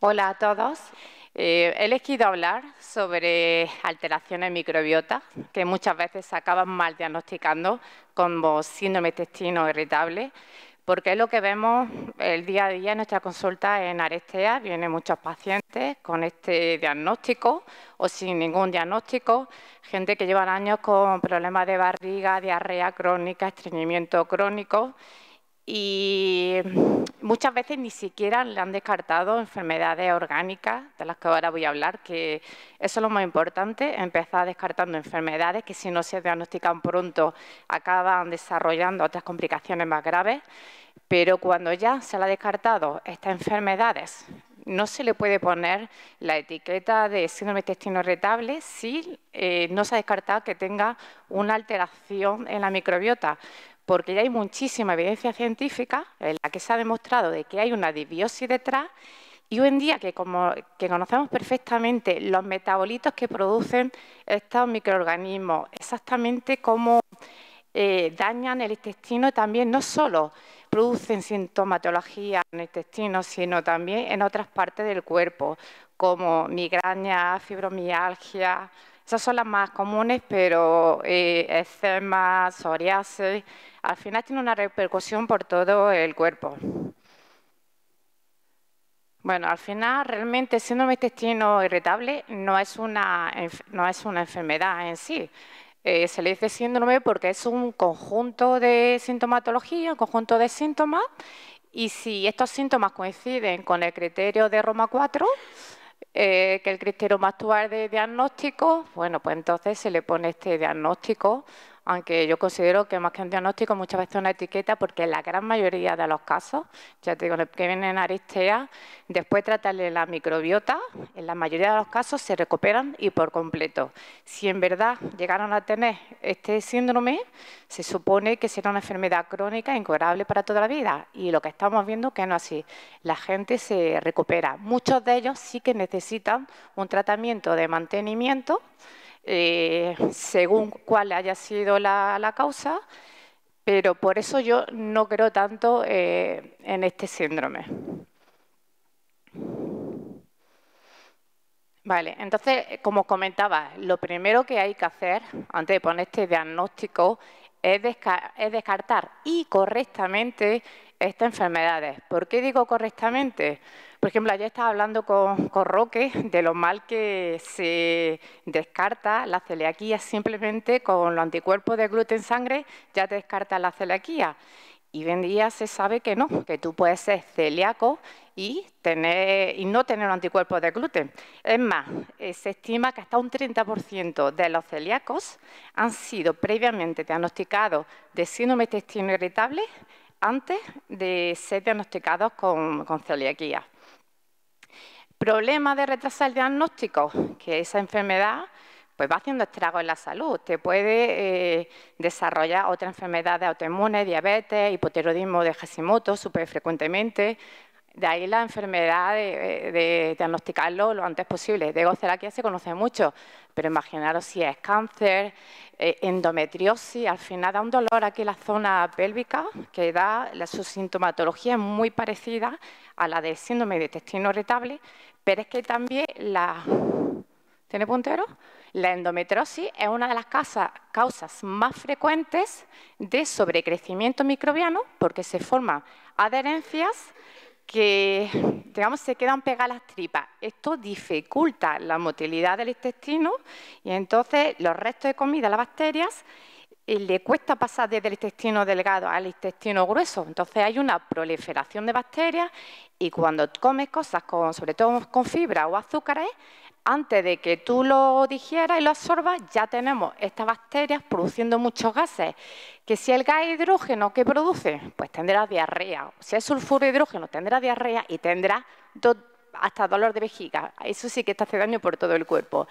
Hola a todos. Eh, he elegido hablar sobre alteraciones microbiota que muchas veces se acaban mal diagnosticando como síndrome intestino irritable, porque es lo que vemos el día a día en nuestra consulta en Arestea. Vienen muchos pacientes con este diagnóstico o sin ningún diagnóstico, gente que lleva años con problemas de barriga, diarrea crónica, estreñimiento crónico y mm, muchas veces ni siquiera le han descartado enfermedades orgánicas, de las que ahora voy a hablar, que eso es lo más importante, empezar descartando enfermedades que si no se diagnostican pronto acaban desarrollando otras complicaciones más graves, pero cuando ya se le ha descartado estas enfermedades, no se le puede poner la etiqueta de síndrome intestino retable si eh, no se ha descartado que tenga una alteración en la microbiota, porque ya hay muchísima evidencia científica en la que se ha demostrado de que hay una dibiosis detrás y hoy en día que, como, que conocemos perfectamente los metabolitos que producen estos microorganismos, exactamente cómo eh, dañan el intestino también, no solo producen sintomatología en el intestino, sino también en otras partes del cuerpo, como migraña, fibromialgia, esas son las más comunes, pero eh, eczema, psoriasis, al final tiene una repercusión por todo el cuerpo. Bueno, al final realmente síndrome intestino irritable no es una, no es una enfermedad en sí. Eh, se le dice síndrome porque es un conjunto de sintomatología, un conjunto de síntomas, y si estos síntomas coinciden con el criterio de Roma 4, eh, que el criterio más actual de diagnóstico, bueno, pues entonces se le pone este diagnóstico aunque yo considero que más que un diagnóstico muchas veces una etiqueta, porque en la gran mayoría de los casos, ya te digo, que vienen aristea, después tratarle la microbiota, en la mayoría de los casos se recuperan y por completo. Si en verdad llegaron a tener este síndrome, se supone que será una enfermedad crónica incurable para toda la vida y lo que estamos viendo que no es así. La gente se recupera. Muchos de ellos sí que necesitan un tratamiento de mantenimiento eh, según cuál haya sido la, causa, pero por eso yo no creo tanto eh, en este síndrome. Vale, entonces, como comentaba, lo primero que hay que hacer antes de poner este diagnóstico es, es descartar y correctamente estas enfermedades. ¿Por qué digo correctamente? Por ejemplo, ayer estaba hablando con, Roque de lo mal que se descarta la celiaquía simplemente con los anticuerpos de gluten en sangre, ya te descarta la celiaquía. Y hoy en día se sabe que no, que tú puedes ser celíaco y, tener, y no tener anticuerpos de gluten. Es más, eh, se estima que hasta un 30% de los celíacos han sido previamente diagnosticados de síndrome intestino irritable antes de ser diagnosticados con, con celiaquía. Problema de retrasar el diagnóstico, que esa enfermedad pues va haciendo estragos en la salud. Te puede eh, desarrollar otra enfermedad de autoinmune, diabetes, hipotiroidismo de Hashimoto súper frecuentemente. De ahí la enfermedad eh, de, diagnosticarlo lo antes posible. De celiaquia se conoce mucho, pero imaginaros si es cáncer, eh, endometriosis, al final da un dolor aquí en la zona pélvica que da, la, su sintomatología es muy parecida a la del síndrome de intestino retable, pero es que también la... ¿Tiene puntero? La endometriosis es una de las causas más frecuentes de sobrecrecimiento microbiano porque se forman adherencias que, digamos, se quedan pegadas las tripas. Esto dificulta la motilidad del intestino y entonces los restos de comida, las bacterias, eh, le cuesta pasar desde el intestino delgado al intestino grueso. Entonces hay una proliferación de bacterias y cuando comes cosas, con, sobre todo con fibra o azúcares, antes de que tú lo digieras y lo absorbas, ya tenemos estas bacterias produciendo muchos gases, que si el gas hidrógeno que produce, pues tendrá diarrea, si es sulfuro de hidrógeno tendrá diarrea y tendrá hasta dolor de vejiga, eso sí que te hace daño por todo el cuerpo.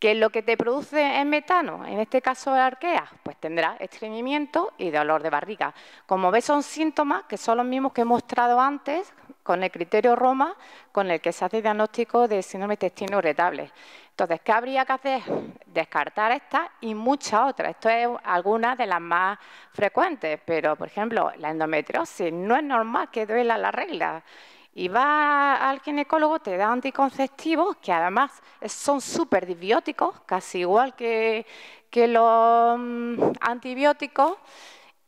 Que lo que te produce es metano, en este caso arquea. pues tendrás estreñimiento y dolor de barriga. Como ves, son síntomas que son los mismos que he mostrado antes con el criterio Roma con el que se hace el diagnóstico de síndrome intestino irritable. Entonces, ¿qué habría que hacer? Descartar esta y muchas otras. Esto es alguna de las más frecuentes, pero, por ejemplo, la endometriosis. No es normal que duela la regla. Y va al ginecólogo, te da anticonceptivos, que además son súper disbióticos, casi igual que los mm, antibióticos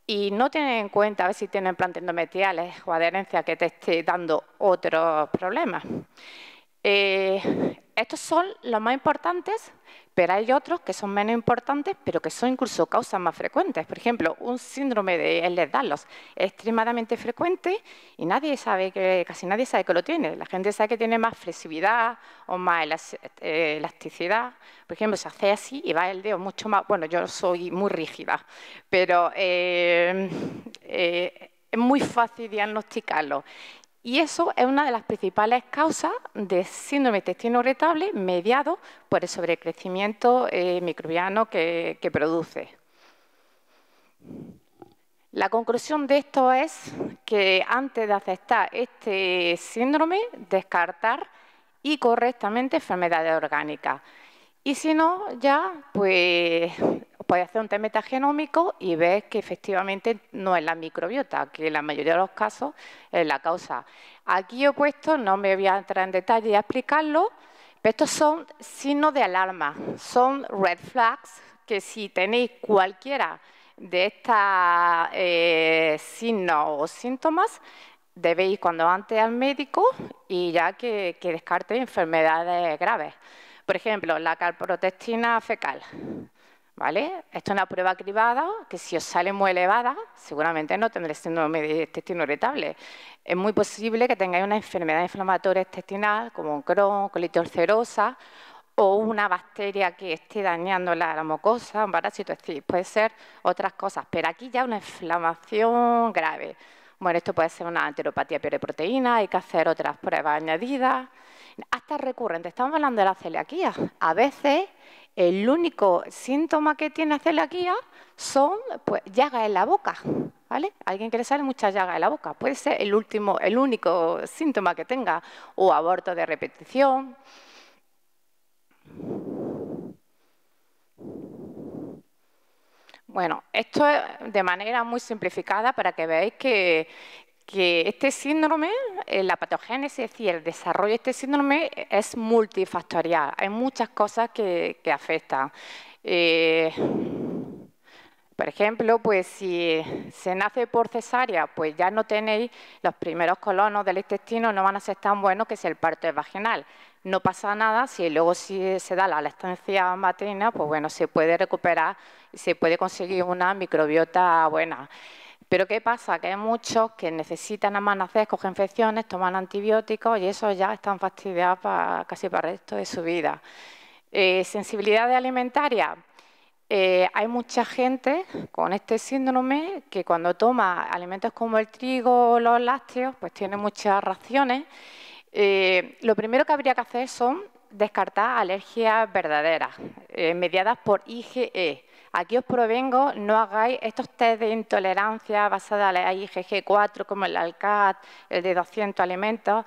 y no tienen en cuenta a ver si tienen plantas endometriales o adherencia que te esté dando otros problemas. Eh, estos son los más importantes pero hay otros que son menos importantes, pero que son incluso causas más frecuentes. Por ejemplo, un síndrome de Ehlers-Danlos es extremadamente frecuente y nadie sabe que, casi nadie sabe que lo tiene. La gente sabe que tiene más flexibilidad o más eh, elasticidad. Por ejemplo, se hace así y va el dedo mucho más... Bueno, yo soy muy rígida, pero... Eh, eh, es muy fácil diagnosticarlo y eso es una de las principales causas de síndrome intestino irritable mediado por el sobrecrecimiento eh, microbiano que, que produce. La conclusión de esto es que antes de aceptar este síndrome, descartar y correctamente enfermedades orgánicas. Y si no, ya pues puedes hacer un test metagenómico y ves que efectivamente no es la microbiota, que en la mayoría de los casos es la causa. Aquí he puesto, no me voy a entrar en detalle y a explicarlo, pero estos son signos de alarma, son red flags que si tenéis cualquiera de estos eh, signos o síntomas, debéis cuando antes al médico y ya que, que descarte enfermedades graves. Por ejemplo, la calprotectina fecal ¿Vale? Esto es una prueba cribada que si os sale muy elevada, seguramente no tendréis síndrome de intestino irritable. Es muy posible que tengáis una enfermedad inflamatoria intestinal como un Crohn, colitis ulcerosa o una bacteria que esté dañando la, mucosa, un parásito, puede ser otras cosas, pero aquí ya una inflamación grave. Bueno, esto puede ser una enteropatía proteína, hay que hacer otras pruebas añadidas, hasta recurrente. Estamos hablando de la celiaquía. A veces el único síntoma que tiene guía son pues, llagas en la boca. ¿Vale? Alguien quiere le sale muchas llagas en la boca. Puede ser el último, el único síntoma que tenga, o aborto de repetición. Bueno, esto es de manera muy simplificada para que veáis que este síndrome eh, la patogénesis, es decir, el desarrollo de este síndrome es multifactorial. Hay muchas cosas que, afectan. Eh, por ejemplo, pues si se nace por cesárea, pues ya no tenéis los primeros colonos del intestino, no van a ser tan buenos que si el parto es vaginal. No pasa nada, si luego si se da la lactancia materna, pues bueno, se puede recuperar, y se puede conseguir una microbiota buena. Pero ¿qué pasa? Que hay muchos que necesitan amanecer, cogen infecciones, toman antibióticos y eso ya están fastidiados para, casi para el resto de su vida. Eh, sensibilidad alimentaria. Eh, hay mucha gente con este síndrome que cuando toma alimentos como el trigo o los lácteos, pues tiene muchas raciones. Eh, lo primero que habría que hacer son descartar alergias verdaderas, mediadas por IgE Aquí os provengo, no hagáis estos test de intolerancia basados en la IgG4, como el ALCAT, el de 200 alimentos,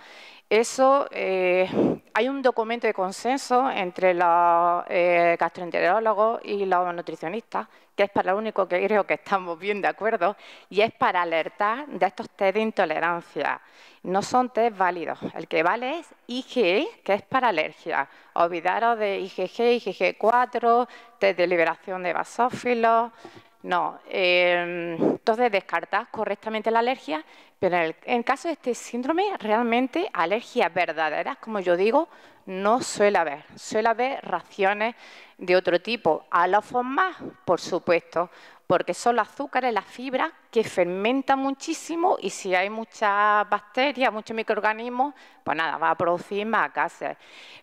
eso, eh, hay un documento de consenso entre los eh, gastroenterólogos y los nutricionistas, que es para lo único que creo que estamos bien de acuerdo, y es para alertar de estos test de intolerancia. No son test válidos. El que vale es IgE, que es para alergia. Olvidaros de IgG, IgG4, test de liberación de basófilos, no. Em, entonces, descartas correctamente la alergia, pero en el, caso de este síndrome, realmente alergias verdaderas, como yo digo, no suele haber. Suele haber raciones de otro tipo, más, por supuesto, porque son los azúcares, las fibras que fermentan muchísimo y si hay muchas bacterias, muchos microorganismos, pues nada, va a producir más gases.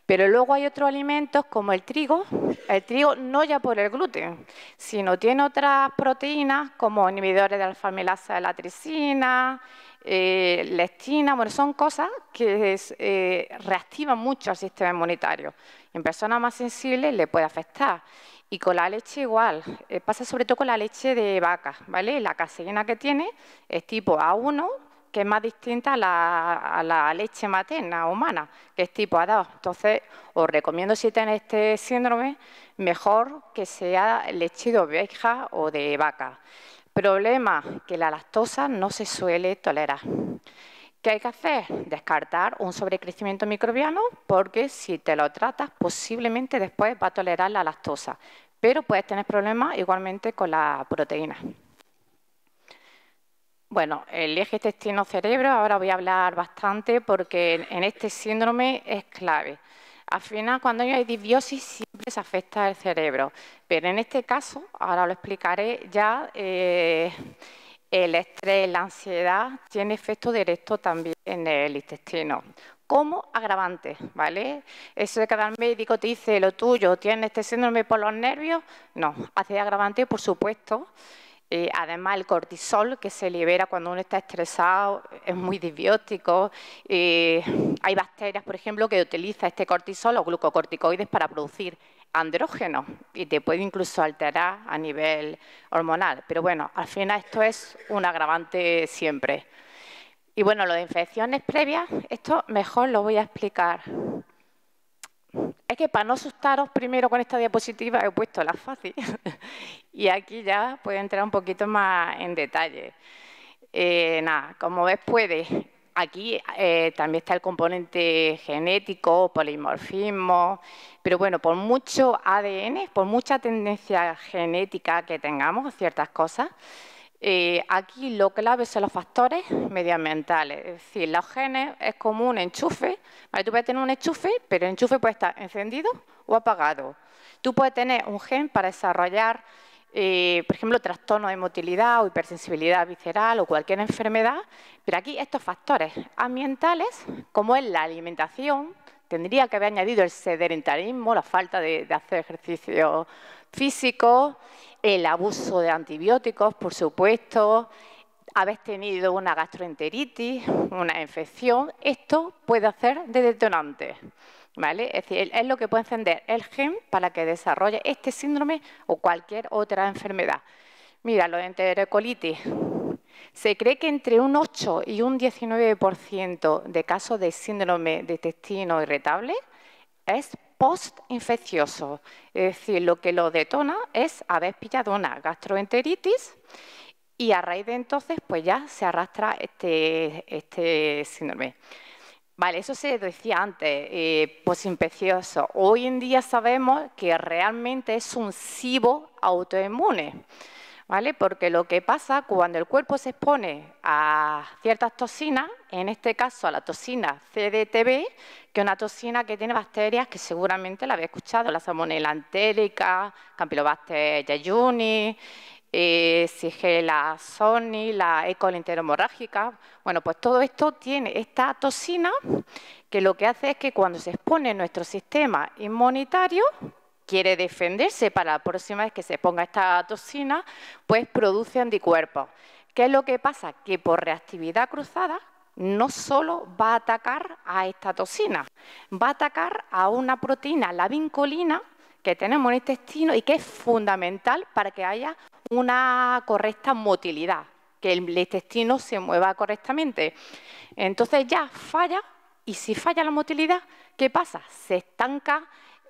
Pero luego hay otros alimentos como el trigo, el trigo no ya por el gluten, sino tiene otras proteínas como inhibidores de alfamilasa de la tricina, eh, lectina, bueno, son cosas que eh, reactivan mucho al sistema inmunitario. En personas más sensibles le puede afectar. Y con la leche igual, eh, pasa sobre todo con la leche de vaca, ¿vale? La caseína que tiene es tipo A1, que es más distinta a la, a la leche materna humana, que es tipo A2. Entonces, os recomiendo si tenéis este síndrome, mejor que sea leche de oveja o de vaca. Problema, que la lactosa no se suele tolerar. ¿Qué hay que hacer? Descartar un sobrecrecimiento microbiano porque si te lo tratas posiblemente después va a tolerar la lactosa, pero puedes tener problemas igualmente con la proteína. Bueno, el eje este intestino-cerebro, ahora voy a hablar bastante porque en este síndrome es clave. Al final, cuando hay dibiosis, siempre se afecta el cerebro, pero en este caso, ahora lo explicaré, ya eh, el estrés, la ansiedad, tiene efecto directo también en el intestino. Como agravante, ¿vale? Eso de que médico te dice lo tuyo, tienes este síndrome por los nervios, no, hace agravante, por supuesto. Eh, además, el cortisol que se libera cuando uno está estresado es muy disbiótico. Eh, hay bacterias, por ejemplo, que utilizan este cortisol o glucocorticoides para producir andrógeno y te puede incluso alterar a nivel hormonal. Pero bueno, al final esto es un agravante siempre. Y bueno, lo de infecciones previas, esto mejor lo voy a explicar. Es que para no asustaros primero con esta diapositiva he puesto la fácil y aquí ya puede entrar un poquito más en detalle. Eh, nada, como ves puede aquí eh, también está el componente genético, polimorfismo, pero bueno, por mucho ADN, por mucha tendencia genética que tengamos, ciertas cosas, eh, aquí lo clave son los factores medioambientales, es decir, los genes es común enchufe, tú puedes tener un enchufe, pero el enchufe puede estar encendido o apagado. Tú puedes tener un gen para desarrollar eh, por ejemplo, trastornos de motilidad o hipersensibilidad visceral o cualquier enfermedad. Pero aquí estos factores ambientales, como es la alimentación, tendría que haber añadido el sedentarismo, la falta de, hacer ejercicio físico, el abuso de antibióticos, por supuesto, haber tenido una gastroenteritis, una infección, esto puede hacer de detonante. Es decir, es lo que puede encender el gen para que desarrolle este síndrome o cualquier otra enfermedad. Mira, lo de enterocolitis. Se cree que entre un 8 y un 19% de casos de síndrome de intestino irritable es postinfeccioso. Es decir, lo que lo detona es haber pillado una gastroenteritis y a raíz de entonces pues ya se arrastra este, este síndrome. Vale, eso se decía antes, eh, posimpecioso. Pues Hoy en día sabemos que realmente es un SIBO autoinmune, ¿vale? Porque lo que pasa cuando el cuerpo se expone a ciertas toxinas, en este caso a la toxina CDTB, que es una toxina que tiene bacterias que seguramente la habéis escuchado, la salmonella entérica, campylobacter jejuni, eh, si es que la Sony, la E. bueno, pues todo esto tiene esta toxina que lo que hace es que cuando se expone nuestro sistema inmunitario, quiere defenderse para la próxima vez que se ponga esta toxina, pues produce anticuerpos. ¿Qué es lo que pasa? Que por reactividad cruzada no solo va a atacar a esta toxina, va a atacar a una proteína, la vincolina, que tenemos en el intestino y que es fundamental para que haya una correcta motilidad, que el intestino se mueva correctamente. Entonces ya falla y si falla la motilidad, ¿qué pasa? Se estanca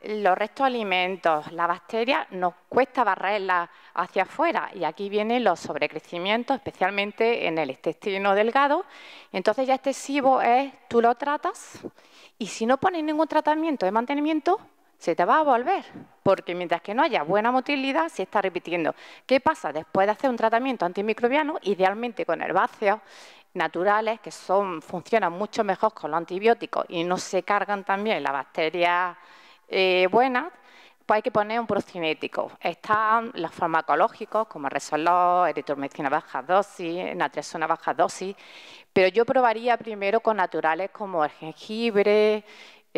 los restos de alimentos, la bacteria nos cuesta barrerla hacia afuera y aquí vienen los sobrecrecimientos, especialmente en el intestino delgado. Entonces ya este es, tú lo tratas y si no pones ningún tratamiento de mantenimiento, se te va a volver, porque mientras que no haya buena motilidad, se está repitiendo. ¿Qué pasa? Después de hacer un tratamiento antimicrobiano, idealmente con herbáceos naturales, que son, funcionan mucho mejor con los antibióticos y no se cargan también las bacterias eh, buenas, pues hay que poner un procinético. Están los farmacológicos como Resolor, eritromicina baja dosis, natriasona baja dosis, pero yo probaría primero con naturales como el jengibre,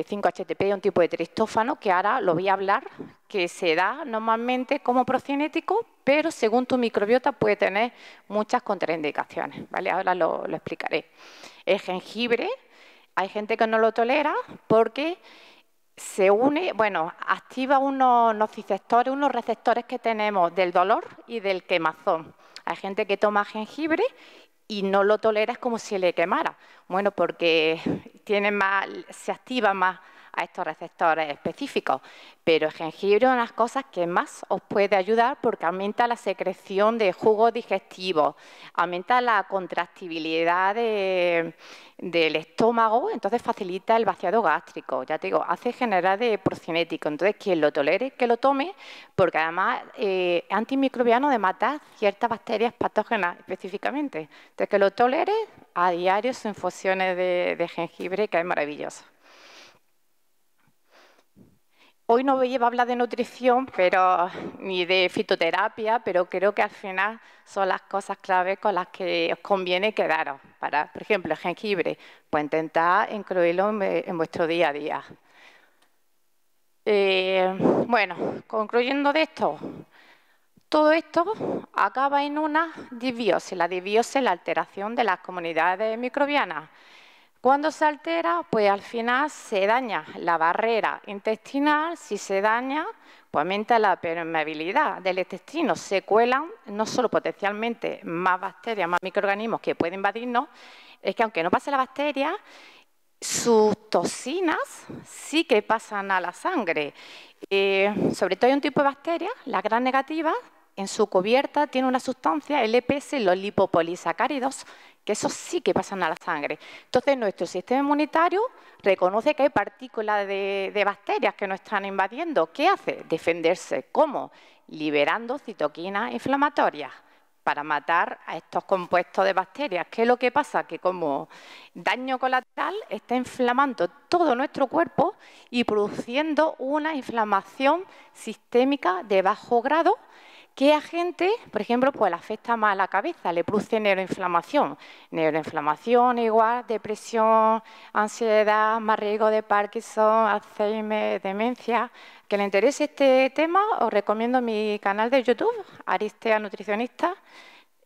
5-HTP es un tipo de tristófano que ahora lo voy a hablar, que se da normalmente como procinético, pero según tu microbiota puede tener muchas contraindicaciones. ¿vale? Ahora lo, lo explicaré. El jengibre, hay gente que no lo tolera porque se une, bueno, activa unos nociceptores, unos receptores que tenemos del dolor y del quemazón. Hay gente que toma jengibre y no lo tolera, es como si le quemara. Bueno, porque tiene más, se activa más a estos receptores específicos. Pero el jengibre es una de las cosas que más os puede ayudar porque aumenta la secreción de jugo digestivo, aumenta la contractibilidad del estómago, entonces facilita el vaciado gástrico. Ya te digo, hace generar de procinético. Entonces, quien lo tolere, que lo tome, porque además es eh, antimicrobiano de matar ciertas bacterias patógenas específicamente. Entonces, que lo tolere, a diario son infusiones de, jengibre, que es maravilloso. Hoy no voy a hablar de nutrición pero, ni de fitoterapia, pero creo que al final son las cosas clave con las que os conviene quedaros. Para, por ejemplo, el jengibre, pues intentad incluirlo en, vuestro día a día. Eh, bueno, concluyendo de esto, todo esto acaba en una disbiosis. La disbiosis es la alteración de las comunidades microbianas. Cuando se altera, pues al final se daña la barrera intestinal. Si se daña, pues aumenta la permeabilidad del intestino. Se cuelan no solo potencialmente más bacterias, más microorganismos que pueden invadirnos, es que aunque no pase la bacteria, sus toxinas sí que pasan a la sangre. Eh, sobre todo hay un tipo de bacterias, las gran negativas, en su cubierta tiene una sustancia, LPS, e los lipopolisacáridos, que esos sí que pasan a la sangre. Entonces, nuestro sistema inmunitario reconoce que hay partículas de, de bacterias que nos están invadiendo. ¿Qué hace? Defenderse. ¿Cómo? Liberando citoquinas inflamatorias para matar a estos compuestos de bacterias. ¿Qué es lo que pasa? Que como daño colateral está inflamando todo nuestro cuerpo y produciendo una inflamación sistémica de bajo grado ¿Qué agente, por ejemplo, pues le afecta más a la cabeza? Le produce neuroinflamación. Neuroinflamación igual, depresión, ansiedad, más riesgo de Parkinson, Alzheimer, demencia. Que le interese este tema, os recomiendo mi canal de YouTube, Aristea Nutricionista.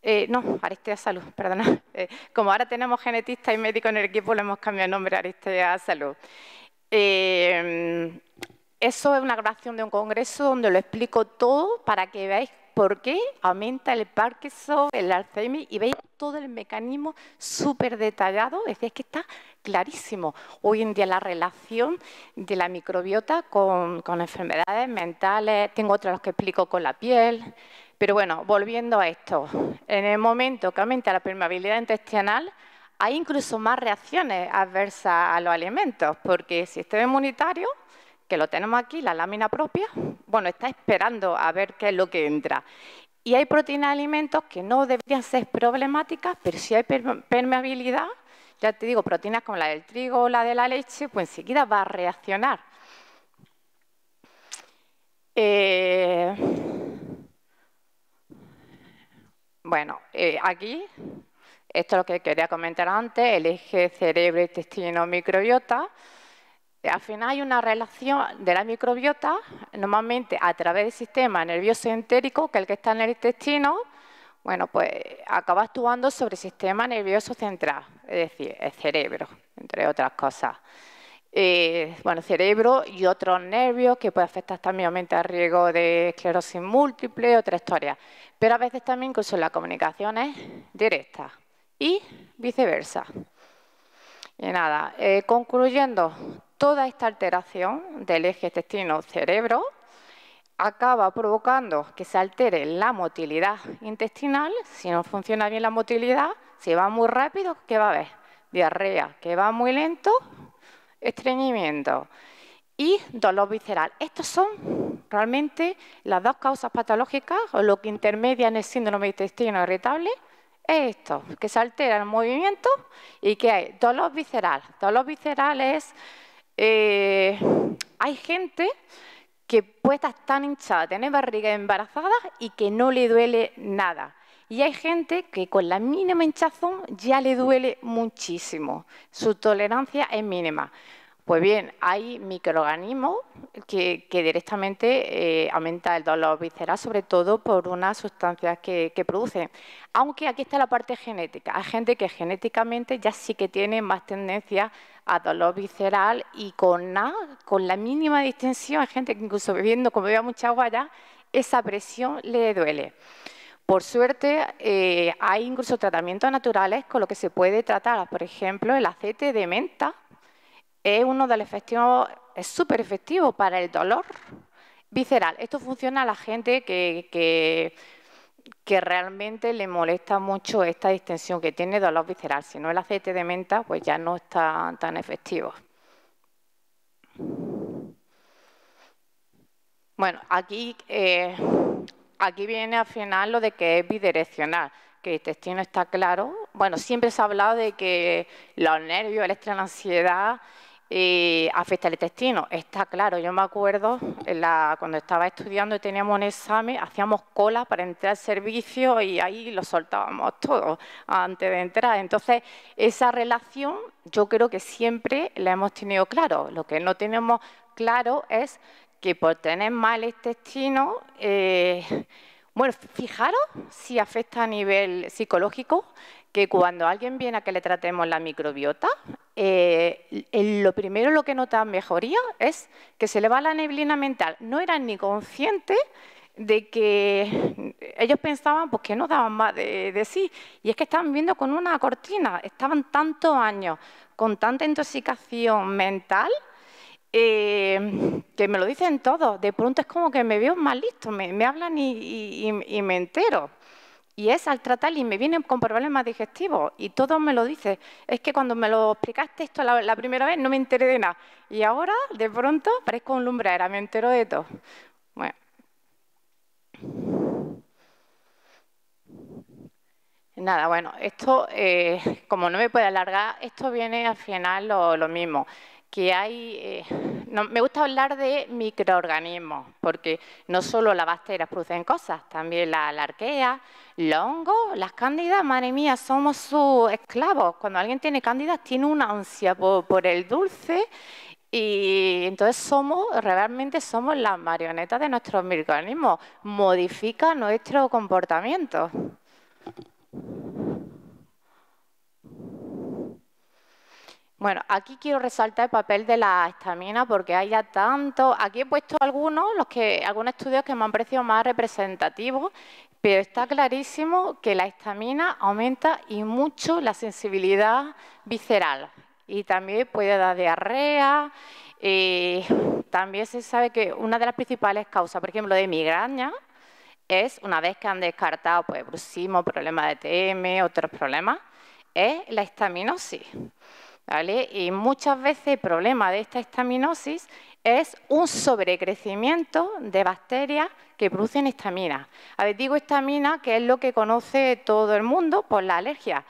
Eh, no, Aristea Salud, perdona. Eh, como ahora tenemos genetista y médico en el equipo, le hemos cambiado el nombre a Aristea Salud. Eh, eso es una grabación de un congreso donde lo explico todo para que veáis ¿Por qué? aumenta el Parkinson, el Alzheimer y veis todo el mecanismo súper detallado, es decir, que está clarísimo. Hoy en día la relación de la microbiota con, con enfermedades mentales, tengo otras que explico con la piel, pero bueno, volviendo a esto, en el momento que aumenta la permeabilidad intestinal, hay incluso más reacciones adversas a los alimentos, porque el sistema inmunitario que lo tenemos aquí, la lámina propia, bueno, está esperando a ver qué es lo que entra. Y hay proteínas de alimentos que no deberían ser problemáticas, pero si hay permeabilidad, ya te digo, proteínas como la del trigo o la de la leche, pues enseguida va a reaccionar. Eh, bueno, eh, aquí, esto es lo que quería comentar antes, el eje cerebro-intestino-microbiota, al final hay una relación de la microbiota, normalmente a través del sistema nervioso entérico, que es el que está en el intestino, bueno, pues acaba actuando sobre el sistema nervioso central, es decir, el cerebro, entre otras cosas. Eh, bueno, cerebro y otros nervios que puede afectar también al riesgo de esclerosis múltiple, otra historia. Pero a veces también incluso la comunicación es directa y viceversa. Y nada, eh, concluyendo, Toda esta alteración del eje intestino-cerebro acaba provocando que se altere la motilidad intestinal. Si no funciona bien la motilidad, si va muy rápido, ¿qué va a haber? Diarrea, que va muy lento, estreñimiento y dolor visceral. Estos son realmente las dos causas patológicas o lo que intermedia en el síndrome intestino irritable es esto, que se altera el movimiento y que hay dolor visceral. Dolor visceral es eh, hay gente que puesta tan hinchada, tener barriga embarazada y que no le duele nada. Y hay gente que con la mínima hinchazón ya le duele muchísimo. Su tolerancia es mínima. Pues bien, hay microorganismos que, directamente eh, aumenta el dolor visceral, sobre todo por unas sustancias que, producen. Aunque aquí está la parte genética. Hay gente que genéticamente ya sí que tiene más tendencia a dolor visceral y con, la mínima distensión, hay gente que incluso bebiendo, como bebía mucha agua ya, esa presión le duele. Por suerte, eh, hay incluso tratamientos naturales con lo que se puede tratar, por ejemplo, el aceite de menta, es uno de los efectivos, es súper efectivo para el dolor visceral. Esto funciona a la gente que, que, realmente le molesta mucho esta distensión que tiene dolor visceral. Si no el aceite de menta, pues ya no está tan efectivo. Bueno, aquí, eh, viene al final lo de que es bidireccional que el intestino está claro. Bueno, siempre se ha hablado de que los nervios, el extra la ansiedad eh, afecta el intestino. Está claro, yo me acuerdo cuando estaba estudiando y teníamos un examen, hacíamos cola para entrar al servicio y ahí lo soltábamos todo antes de entrar. Entonces, esa relación yo creo que siempre la hemos tenido claro. Lo que no tenemos claro es que por tener mal intestino... Eh, bueno, fijaros si afecta a nivel psicológico, que cuando alguien viene a que le tratemos la microbiota, eh, lo primero lo que nota mejoría es que se le va la neblina mental. No eran ni conscientes de que ellos pensaban pues, que no daban más de, sí. Y es que estaban viendo con una cortina, estaban tantos años con tanta intoxicación mental eh, que me lo dicen todos. De pronto es como que me veo más listo, me, hablan y me entero. Y es al tratar y me vienen con problemas digestivos y todo me lo dice. Es que cuando me lo explicaste esto la, primera vez no me enteré de nada. Y ahora, de pronto, parezco un lumbrera, me entero de todo. Bueno. Nada, bueno, esto, eh, como no me puede alargar, esto viene al final lo mismo que hay... Eh, me gusta hablar de microorganismos, porque no solo las bacterias producen cosas, también la, arquea, los hongos, las cándidas, madre mía, somos sus esclavos. Cuando alguien tiene cándidas tiene una ansia por, por el dulce y entonces somos, realmente somos las marionetas de nuestros microorganismos. Modifica nuestro comportamiento. Bueno, aquí quiero resaltar el papel de la estamina porque hay ya tanto... Aquí he puesto algunos, que, algunos estudios que me han parecido más representativos, pero está clarísimo que la estamina aumenta y mucho la sensibilidad visceral y también puede dar diarrea. Eh, también se sabe que una de las principales causas, por ejemplo, de migraña, es, una vez que han descartado pues, bruxismo, problemas de TM, otros problemas, es la estaminosis. Y muchas veces el problema de esta estaminosis es un sobrecrecimiento de bacterias que producen histamina. A ver, digo histamina que es lo que conoce todo el mundo por la alergia.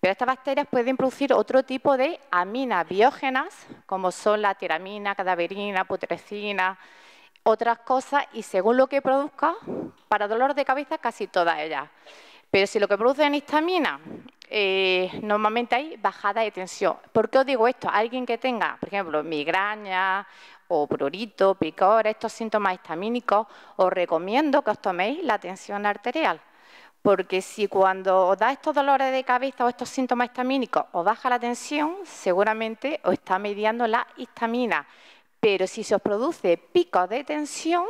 Pero estas bacterias pueden producir otro tipo de aminas biógenas, como son la tiramina, cadaverina, putrecina, otras cosas, y según lo que produzca, para dolor de cabeza casi todas ellas. Pero si lo que producen histamina eh, normalmente hay bajada de tensión. ¿Por qué os digo esto? Alguien que tenga, por ejemplo, migraña o prurito, picor, estos síntomas histamínicos, os recomiendo que os toméis la tensión arterial. Porque si cuando os da estos dolores de cabeza o estos síntomas histamínicos os baja la tensión, seguramente os está mediando la histamina. Pero si se os produce pico de tensión,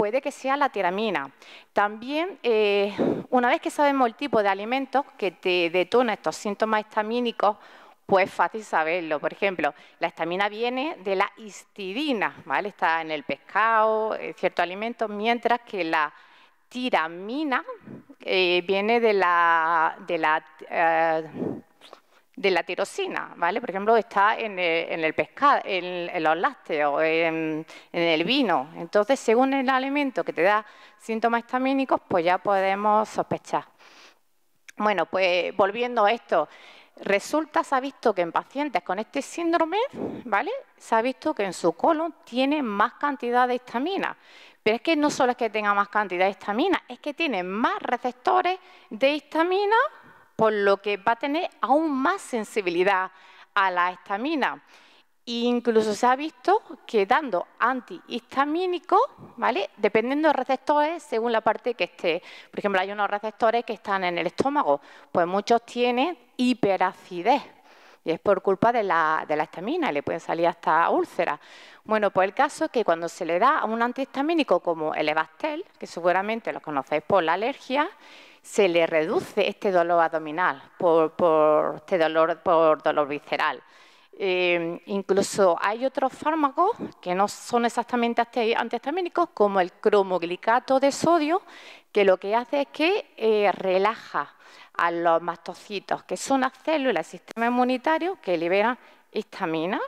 puede que sea la tiramina. También, eh, una vez que sabemos el tipo de alimentos que te detona estos síntomas histamínicos, pues fácil saberlo. Por ejemplo, la estamina viene de la histidina, ¿vale? Está en el pescado, en eh, ciertos alimentos, mientras que la tiramina eh, viene de la, de la de la tirosina, ¿vale? Por ejemplo, está en eh, el, pescado, en, los lácteos, en, en, el vino. Entonces, según el alimento que te da síntomas histamínicos, pues ya podemos sospechar. Bueno, pues volviendo a esto, resulta, se ha visto que en pacientes con este síndrome, ¿vale? Se ha visto que en su colon tiene más cantidad de histamina. Pero es que no solo es que tenga más cantidad de histamina, es que tiene más receptores de histamina por lo que va a tener aún más sensibilidad a la estamina. Incluso se ha visto que dando antihistamínico, ¿vale? Dependiendo de receptores, según la parte que esté. Por ejemplo, hay unos receptores que están en el estómago, pues muchos tienen hiperacidez. Y es por culpa de la, estamina, la le pueden salir hasta úlceras. Bueno, pues el caso es que cuando se le da a un antihistamínico como el Evastel, que seguramente lo conocéis por la alergia, se le reduce este dolor abdominal por, por este dolor, por dolor visceral. Em, incluso hay otros fármacos que no son exactamente antihistamínicos, como el cromoglicato de sodio, que lo que hace es que eh, relaja a los mastocitos, que son las células del sistema inmunitario que liberan histamina.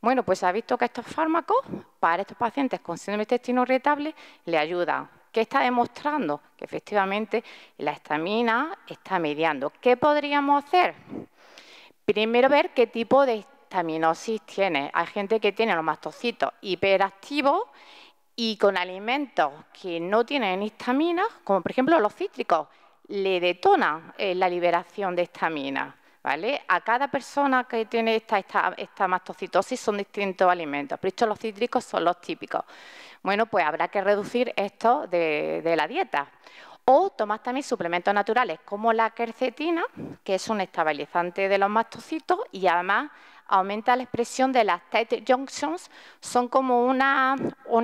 Bueno, pues se ha visto que estos fármacos para estos pacientes con síndrome de intestino irritable le ayudan ¿Qué está demostrando? Que efectivamente la estamina está mediando. ¿Qué podríamos hacer? Primero ver qué tipo de estaminosis tiene. Hay gente que tiene los mastocitos hiperactivos y con alimentos que no tienen histamina, como por ejemplo los cítricos, le detonan eh, la liberación de estamina. ¿Vale? A cada persona que tiene esta, esta mastocitosis son distintos alimentos, pero estos los cítricos son los típicos bueno, pues habrá que reducir esto de, la dieta. O tomas también suplementos naturales como la quercetina, que es un estabilizante de los mastocitos y además aumenta la expresión de las tight junctions, son como una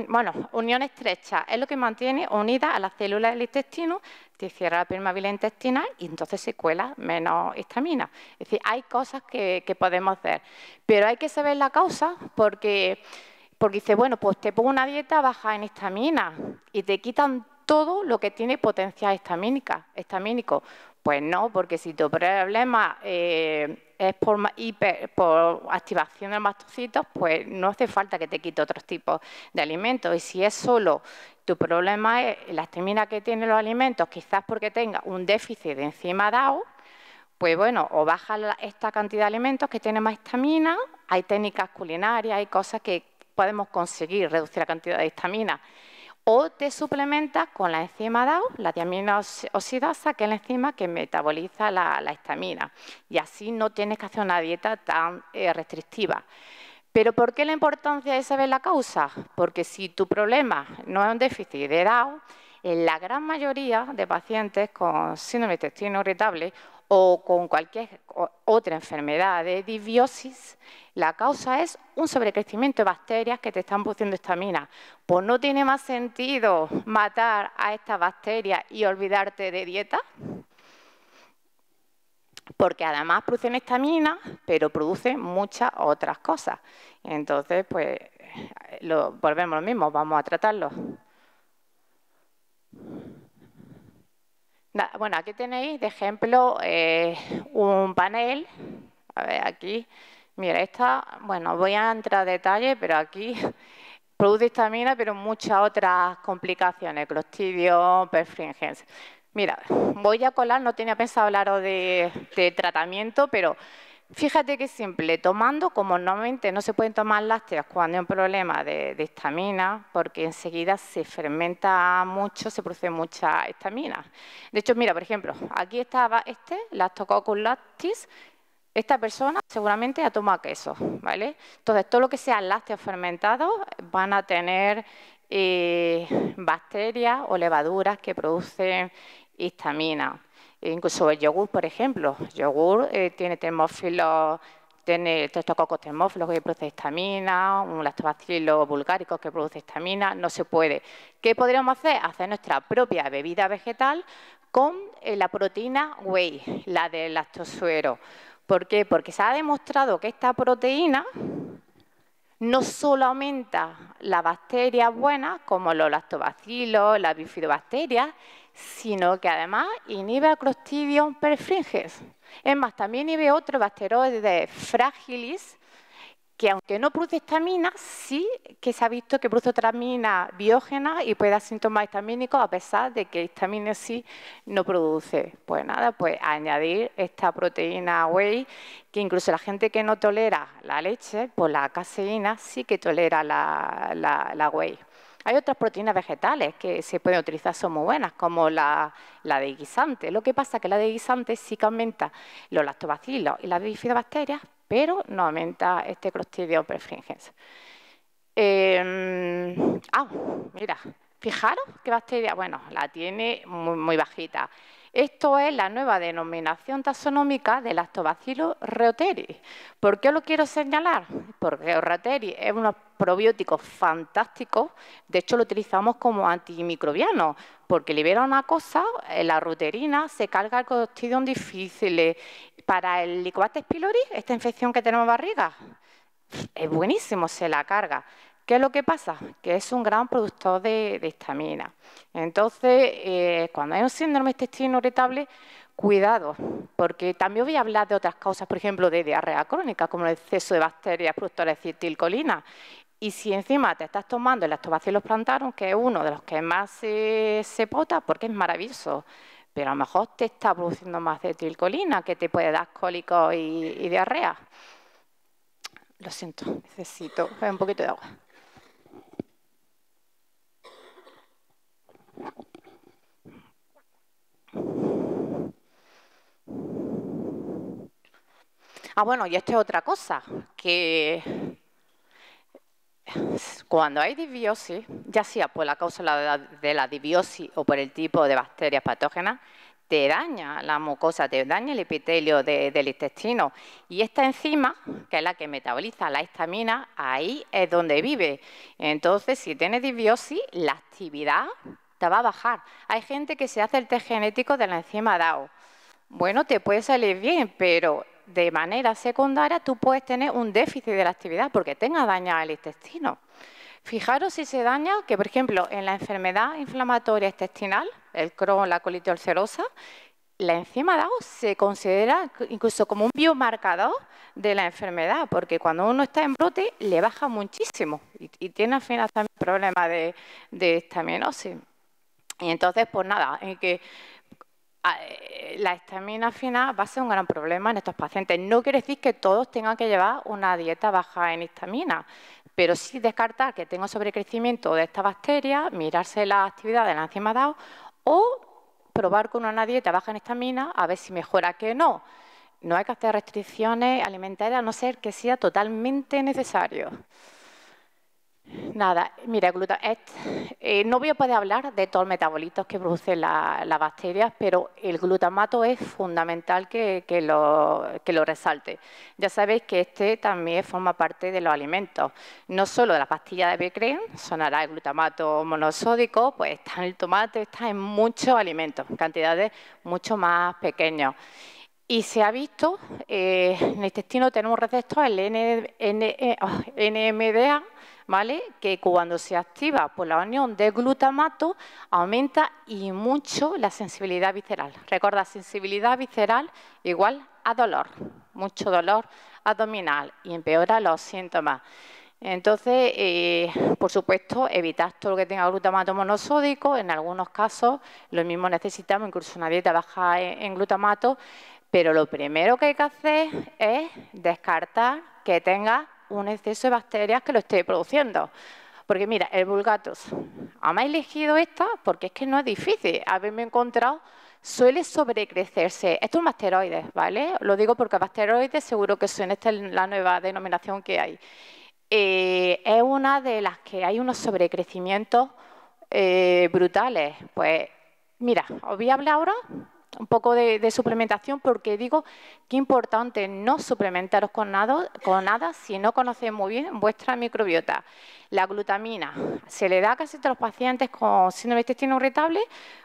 bueno, unión estrecha, es lo que mantiene unida a las células del intestino, te cierra la permeabilidad intestinal y entonces se cuela menos histamina. Es decir, hay cosas que, que podemos hacer, pero hay que saber la causa porque porque dice, bueno, pues te pongo una dieta baja en histamina y te quitan todo lo que tiene potencial histamínica, histamínico. Pues no, porque si tu problema eh, es por, activación de mastocitos, pues no hace falta que te quite otros tipos de alimentos. Y si es solo tu problema es la histamina que tienen los alimentos, quizás porque tenga un déficit de enzima DAO, pues bueno, o baja esta cantidad de alimentos que tienen más histamina, hay técnicas culinarias, hay cosas que, podemos conseguir reducir la cantidad de histamina. O te suplementas con la enzima DAO, la diamina oxidasa, que es la enzima que metaboliza la, histamina. Y así no tienes que hacer una dieta tan eh, restrictiva. ¿Pero por qué la importancia de saber la causa? Porque si tu problema no es un déficit de DAO, en la gran mayoría de pacientes con síndrome de intestino irritable o con cualquier otra enfermedad de dibiosis, la causa es un sobrecrecimiento de bacterias que te están produciendo estamina. Pues no tiene más sentido matar a estas bacterias y olvidarte de dieta porque además producen estamina, pero producen muchas otras cosas. Entonces, pues, lo, volvemos lo mismo, vamos a tratarlo. Bueno, aquí tenéis de ejemplo eh, un panel. A ver, aquí, mira, esta, bueno, voy a entrar a detalle, pero aquí produce histamina, pero muchas otras complicaciones, clostidio, perfringens. Mira, voy a colar, no tenía pensado hablaros de tratamiento, pero Fíjate que simple, tomando, como normalmente no se pueden tomar lácteos cuando hay un problema de, histamina, estamina, porque enseguida se fermenta mucho, se produce mucha estamina. De hecho, mira, por ejemplo, aquí estaba este, Lactococcus lactis, esta persona seguramente ha tomado queso, ¿vale? Entonces, todo lo que sean lácteos fermentados van a tener eh, bacterias o levaduras que producen histamina incluso el yogur, por ejemplo. yogur eh, tiene termófilos, tiene testococos termófilos que produce estamina, un lactobacilo bulgárico que produce estamina, no se puede. ¿Qué podríamos hacer? Hacer nuestra propia bebida vegetal con eh, la proteína whey, la del lactosuero. ¿Por qué? Porque se ha demostrado que esta proteína no solo aumenta las bacterias buenas, como los lactobacilos, las bifidobacterias, sino que además inhibe crostidium perfringes. Es más, también inhibe otro de fragilis, que aunque no produce histamina, sí que se ha visto que produce otra mina biógena y puede dar síntomas histamínicos a pesar de que histamina sí no produce. Pues nada, pues añadir esta proteína whey, que incluso la gente que no tolera la leche, pues la caseína sí que tolera la, la whey. Hay otras proteínas vegetales que se pueden utilizar, son muy buenas, como la, de guisante. Lo que pasa es que la de guisante sí que aumenta los lactobacilos y las bifidobacterias, pero no aumenta este crostidio perfringens. Em, ah, mira, fijaros qué bacteria, bueno, la tiene muy bajita. Esto es la nueva denominación taxonómica del Lactobacillus reuteri. ¿Por qué lo quiero señalar? Porque reuteri es un probiótico fantástico. de hecho lo utilizamos como antimicrobiano, porque libera una cosa, eh, la ruterina, se carga el costidión difícil. Para el Helicobacter pylori, esta infección que tenemos barriga, es buenísimo, se la carga. ¿Qué es lo que pasa? Que es un gran productor de, histamina. Entonces, eh, cuando hay un síndrome intestino irritable, cuidado, porque también voy a hablar de otras causas, por ejemplo, de diarrea crónica, como el exceso de bacterias productoras de citilcolina. Y si encima te estás tomando el lactobacillus plantarum, que es uno de los que más se, pota, porque es maravilloso, pero a lo mejor te está produciendo más acetilcolina, que te puede dar cólicos y diarrea. Lo siento, necesito un poquito de agua. Ah, bueno, y esto es otra cosa, que cuando hay disbiosis, ya sea por la causa de la, dibiosis o por el tipo de bacterias patógenas, te daña la mucosa, te daña el epitelio del intestino. Y esta enzima, que es la que metaboliza la histamina, ahí es donde vive. Entonces, si tienes disbiosis, la actividad va a bajar. Hay gente que se hace el test genético de la enzima DAO. Bueno, te puede salir bien, pero de manera secundaria tú puedes tener un déficit de la actividad porque tenga daño al intestino. Fijaros si se daña que, por ejemplo, en la enfermedad inflamatoria intestinal, el Crohn, la colitis ulcerosa, la enzima DAO se considera incluso como un biomarcador de la enfermedad, porque cuando uno está en brote le baja muchísimo y, tiene al final también problemas de, de estaminosis. Y entonces, pues nada, que eh, la histamina fina va a ser un gran problema en estos pacientes. No quiere decir que todos tengan que llevar una dieta baja en histamina, pero sí descartar que tenga sobrecrecimiento de esta bacteria, mirarse la actividad de la enzima DAO o probar con una dieta baja en histamina a ver si mejora que no. No hay que hacer restricciones alimentarias a no ser que sea totalmente necesario. Nada, mira, eh, no voy a poder hablar de todos los metabolitos que producen las bacterias, pero el glutamato es fundamental que, lo, resalte. Ya sabéis que este también forma parte de los alimentos, no solo de las pastillas de Becrem, sonará el glutamato monosódico, pues está en el tomate, está en muchos alimentos, cantidades mucho más pequeñas. Y se ha visto, eh, en el intestino tenemos receptores, el NMDA, ¿vale? Que cuando se activa por la unión de glutamato aumenta y mucho la sensibilidad visceral. Recuerda, sensibilidad visceral igual a dolor, mucho dolor abdominal y empeora los síntomas. Entonces, eh, por supuesto, evitar todo lo que tenga glutamato monosódico. En algunos casos, lo mismo necesitamos, incluso una dieta baja en glutamato. Pero lo primero que hay que hacer es descartar que tenga un exceso de bacterias que lo esté produciendo. Porque mira, el vulgatus, ¿ha elegido esta porque es que no es difícil. Haberme encontrado suele sobrecrecerse. Esto es un masteroides, ¿vale? Lo digo porque masteroides seguro que son esta la nueva denominación que hay. Eh, es una de las que hay unos sobrecrecimientos eh, brutales. Pues mira, os voy a hablar ahora un poco de, suplementación porque digo que importante no suplementaros con nada, si no conocéis muy bien vuestra microbiota. La glutamina se le da casi a los pacientes con síndrome intestino irritable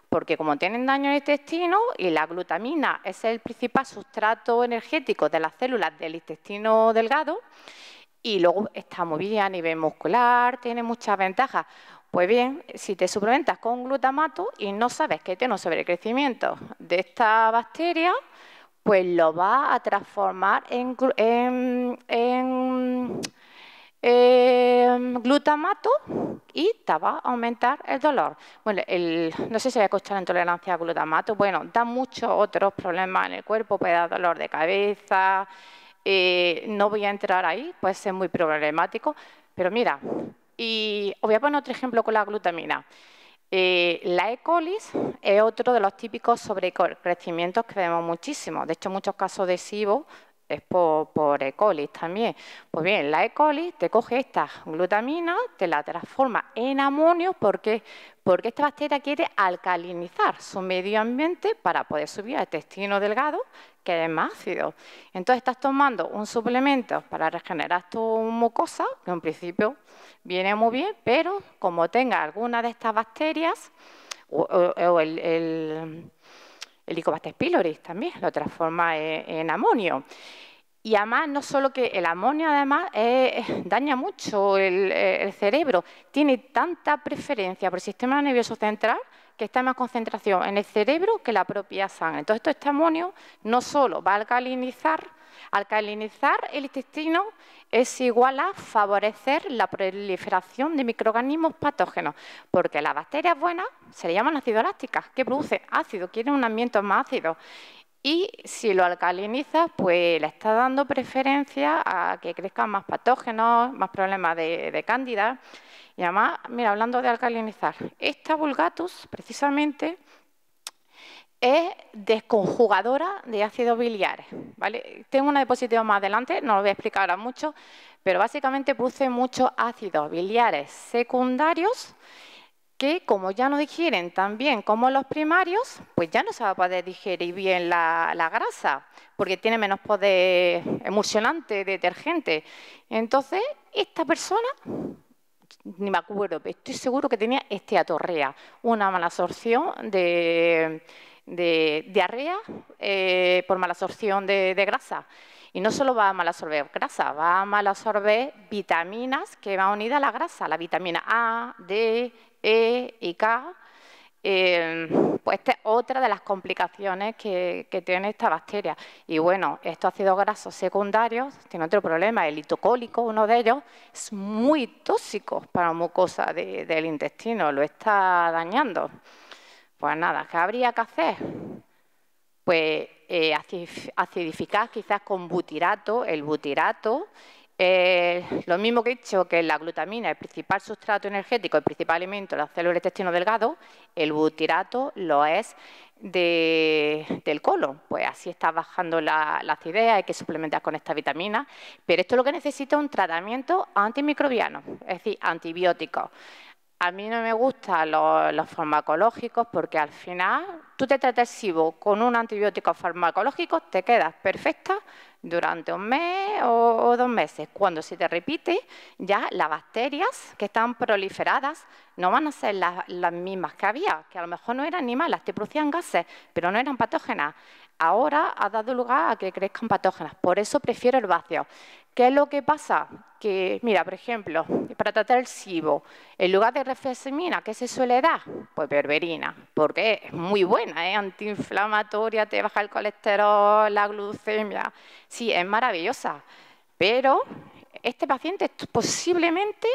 porque como tienen daño en el intestino y la glutamina es el principal sustrato energético de las células del intestino delgado y luego está muy bien a nivel muscular, tiene muchas ventajas. Pues bien, si te suplementas con glutamato y no sabes que tienes sobrecrecimiento de esta bacteria, pues lo va a transformar en, em, glutamato y te va a aumentar el dolor. Bueno, no sé si voy a costar la intolerancia a glutamato, bueno, da muchos otros problemas en el cuerpo, puede dar dolor de cabeza, eh, no voy a entrar ahí, puede ser muy problemático, pero mira, y os voy a poner otro ejemplo con la glutamina. Eh, la E. coli es otro de los típicos sobrecrecimientos que vemos muchísimo. De hecho, muchos casos de SIBO es por, E. coli también. Pues bien, la E. coli te coge esta glutamina, te la transforma en amonio, porque porque esta bacteria quiere alcalinizar su medio ambiente para poder subir al intestino delgado, que es más ácido. Entonces estás tomando un suplemento para regenerar tu mucosa, que en principio viene muy bien, pero como tenga alguna de estas bacterias, o, el, el, Helicobacter pylori también lo transforma en amonio. Y además, no solo que el amonio, además, daña mucho el, cerebro. Tiene tanta preferencia por el sistema nervioso central que está en más concentración en el cerebro que la propia sangre. Entonces, este amonio no solo va a alcalinizar, alcalinizar el intestino es igual a favorecer la proliferación de microorganismos patógenos, porque las bacterias buenas se le llaman ácido lácticas, que produce ácido, quieren un ambiente más ácido. Y si lo alcalinizas, pues le está dando preferencia a que crezcan más patógenos, más problemas de, de cándida. Y además, mira, hablando de alcalinizar, esta vulgatus precisamente es desconjugadora de ácidos biliares. ¿vale? Tengo una diapositiva más adelante, no lo voy a explicar ahora mucho, pero básicamente puse muchos ácidos biliares secundarios que como ya no digieren tan bien como los primarios, pues ya no se va a poder digerir bien la, grasa, porque tiene menos poder emulsionante, detergente. Entonces, esta persona, ni me acuerdo, estoy seguro que tenía esteatorrea, una mala absorción de, diarrea eh, por mala absorción de, grasa. Y no solo va a mal absorber grasa, va a mal absorber vitaminas que van unidas a la grasa, la vitamina A, D, e y K, em, pues esta es otra de las complicaciones que, tiene esta bacteria. Y bueno, estos ácidos grasos secundarios tienen otro problema, el litocólico, uno de ellos, es muy tóxico para la mucosa del intestino, lo está dañando. Pues nada, ¿qué habría que hacer? Pues eh, acidificar quizás con butirato, el butirato, eh, lo mismo que he dicho que la glutamina, es el principal sustrato energético, el principal alimento de las células del intestino delgado, el butirato lo es del colon. Pues así está bajando la, acidez, hay que suplementar con esta vitamina. Pero esto es lo que necesita un tratamiento antimicrobiano, es decir, antibiótico. A mí no me gustan los, farmacológicos porque al final tú te tratas con un antibiótico farmacológico, te quedas perfecta durante un mes o, dos meses. Cuando se te repite, ya las bacterias que están proliferadas no van a ser las, mismas que había, que a lo mejor no eran animales, malas, te producían gases, pero no eran patógenas. Ahora ha dado lugar a que crezcan patógenas, por eso prefiero el vacío. ¿Qué es lo que pasa? Que, mira, por ejemplo, para tratar el SIBO, en lugar de reflexemina, ¿qué se suele dar? Pues berberina, porque es muy buena, es ¿eh? antiinflamatoria, te baja el colesterol, la glucemia. Sí, es maravillosa, pero este paciente posiblemente,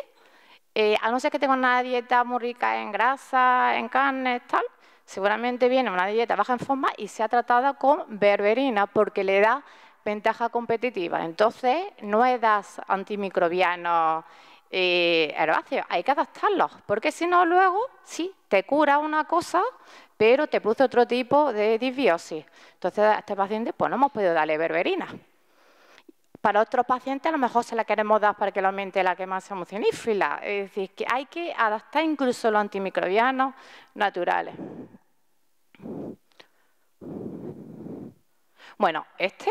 eh, a no ser que tenga una dieta muy rica en grasa, en carne, tal, seguramente viene una dieta baja en forma y se ha tratado con berberina porque le da ventaja competitiva. Entonces, no es das antimicrobianos eh, herbáceos, hay que adaptarlos, porque si no, luego sí, te cura una cosa, pero te produce otro tipo de disbiosis. Entonces, a este paciente pues, no hemos podido darle berberina. Para otros pacientes a lo mejor se la queremos dar para que lo aumente la quemanza emocionífila. Es decir, que hay que adaptar incluso los antimicrobianos naturales. Bueno, este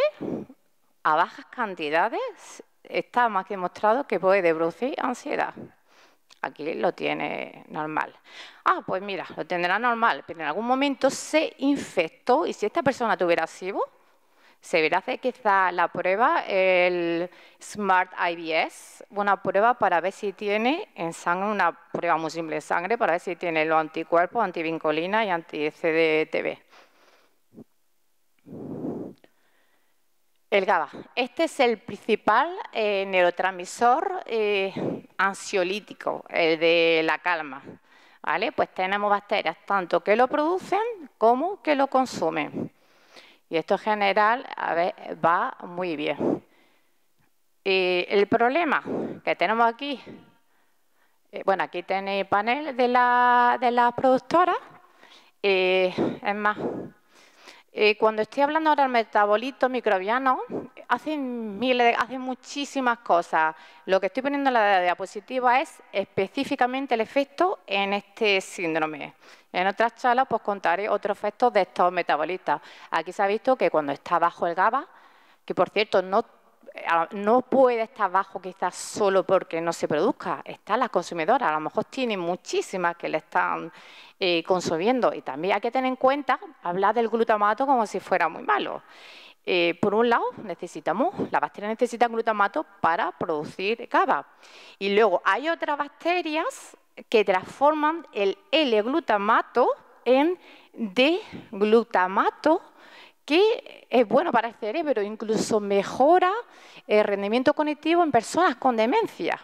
a bajas cantidades está más que demostrado que puede producir ansiedad. Aquí lo tiene normal. Ah, pues mira, lo tendrá normal, pero en algún momento se infectó y si esta persona tuviera SIBO, se verá hacer quizá la prueba, el Smart IBS, una prueba para ver si tiene en sangre, una prueba muy simple de sangre, para ver si tiene los anticuerpos, antivincolina y anti-CDTB. El GABA. Este es el principal eh, neurotransmisor eh, ansiolítico, el de la calma. ¿Vale? Pues tenemos bacterias tanto que lo producen como que lo consumen. Y esto en general va muy bien. Eh, el problema que tenemos aquí, bueno, aquí tenéis panel de, la, de las productoras. es más, eh, cuando estoy hablando ahora del metabolito microbiano, hacen miles, muchísimas cosas. Lo que estoy poniendo en la diapositiva es específicamente el efecto en este síndrome. En otras charlas pues contaré otros efectos de estos metabolitos. Aquí se ha visto que cuando está bajo el GABA, que por cierto no no puede estar bajo quizás solo porque no se produzca, Está la consumidora. a lo mejor tienen muchísimas que le están eh, consumiendo y también hay que tener en cuenta hablar del glutamato como si fuera muy malo. Eh, por un lado, necesitamos, la bacterias necesitan glutamato para producir cava. Y luego hay otras bacterias que transforman el L-glutamato en D-glutamato es bueno para el este cerebro, incluso mejora el rendimiento cognitivo en personas con demencia.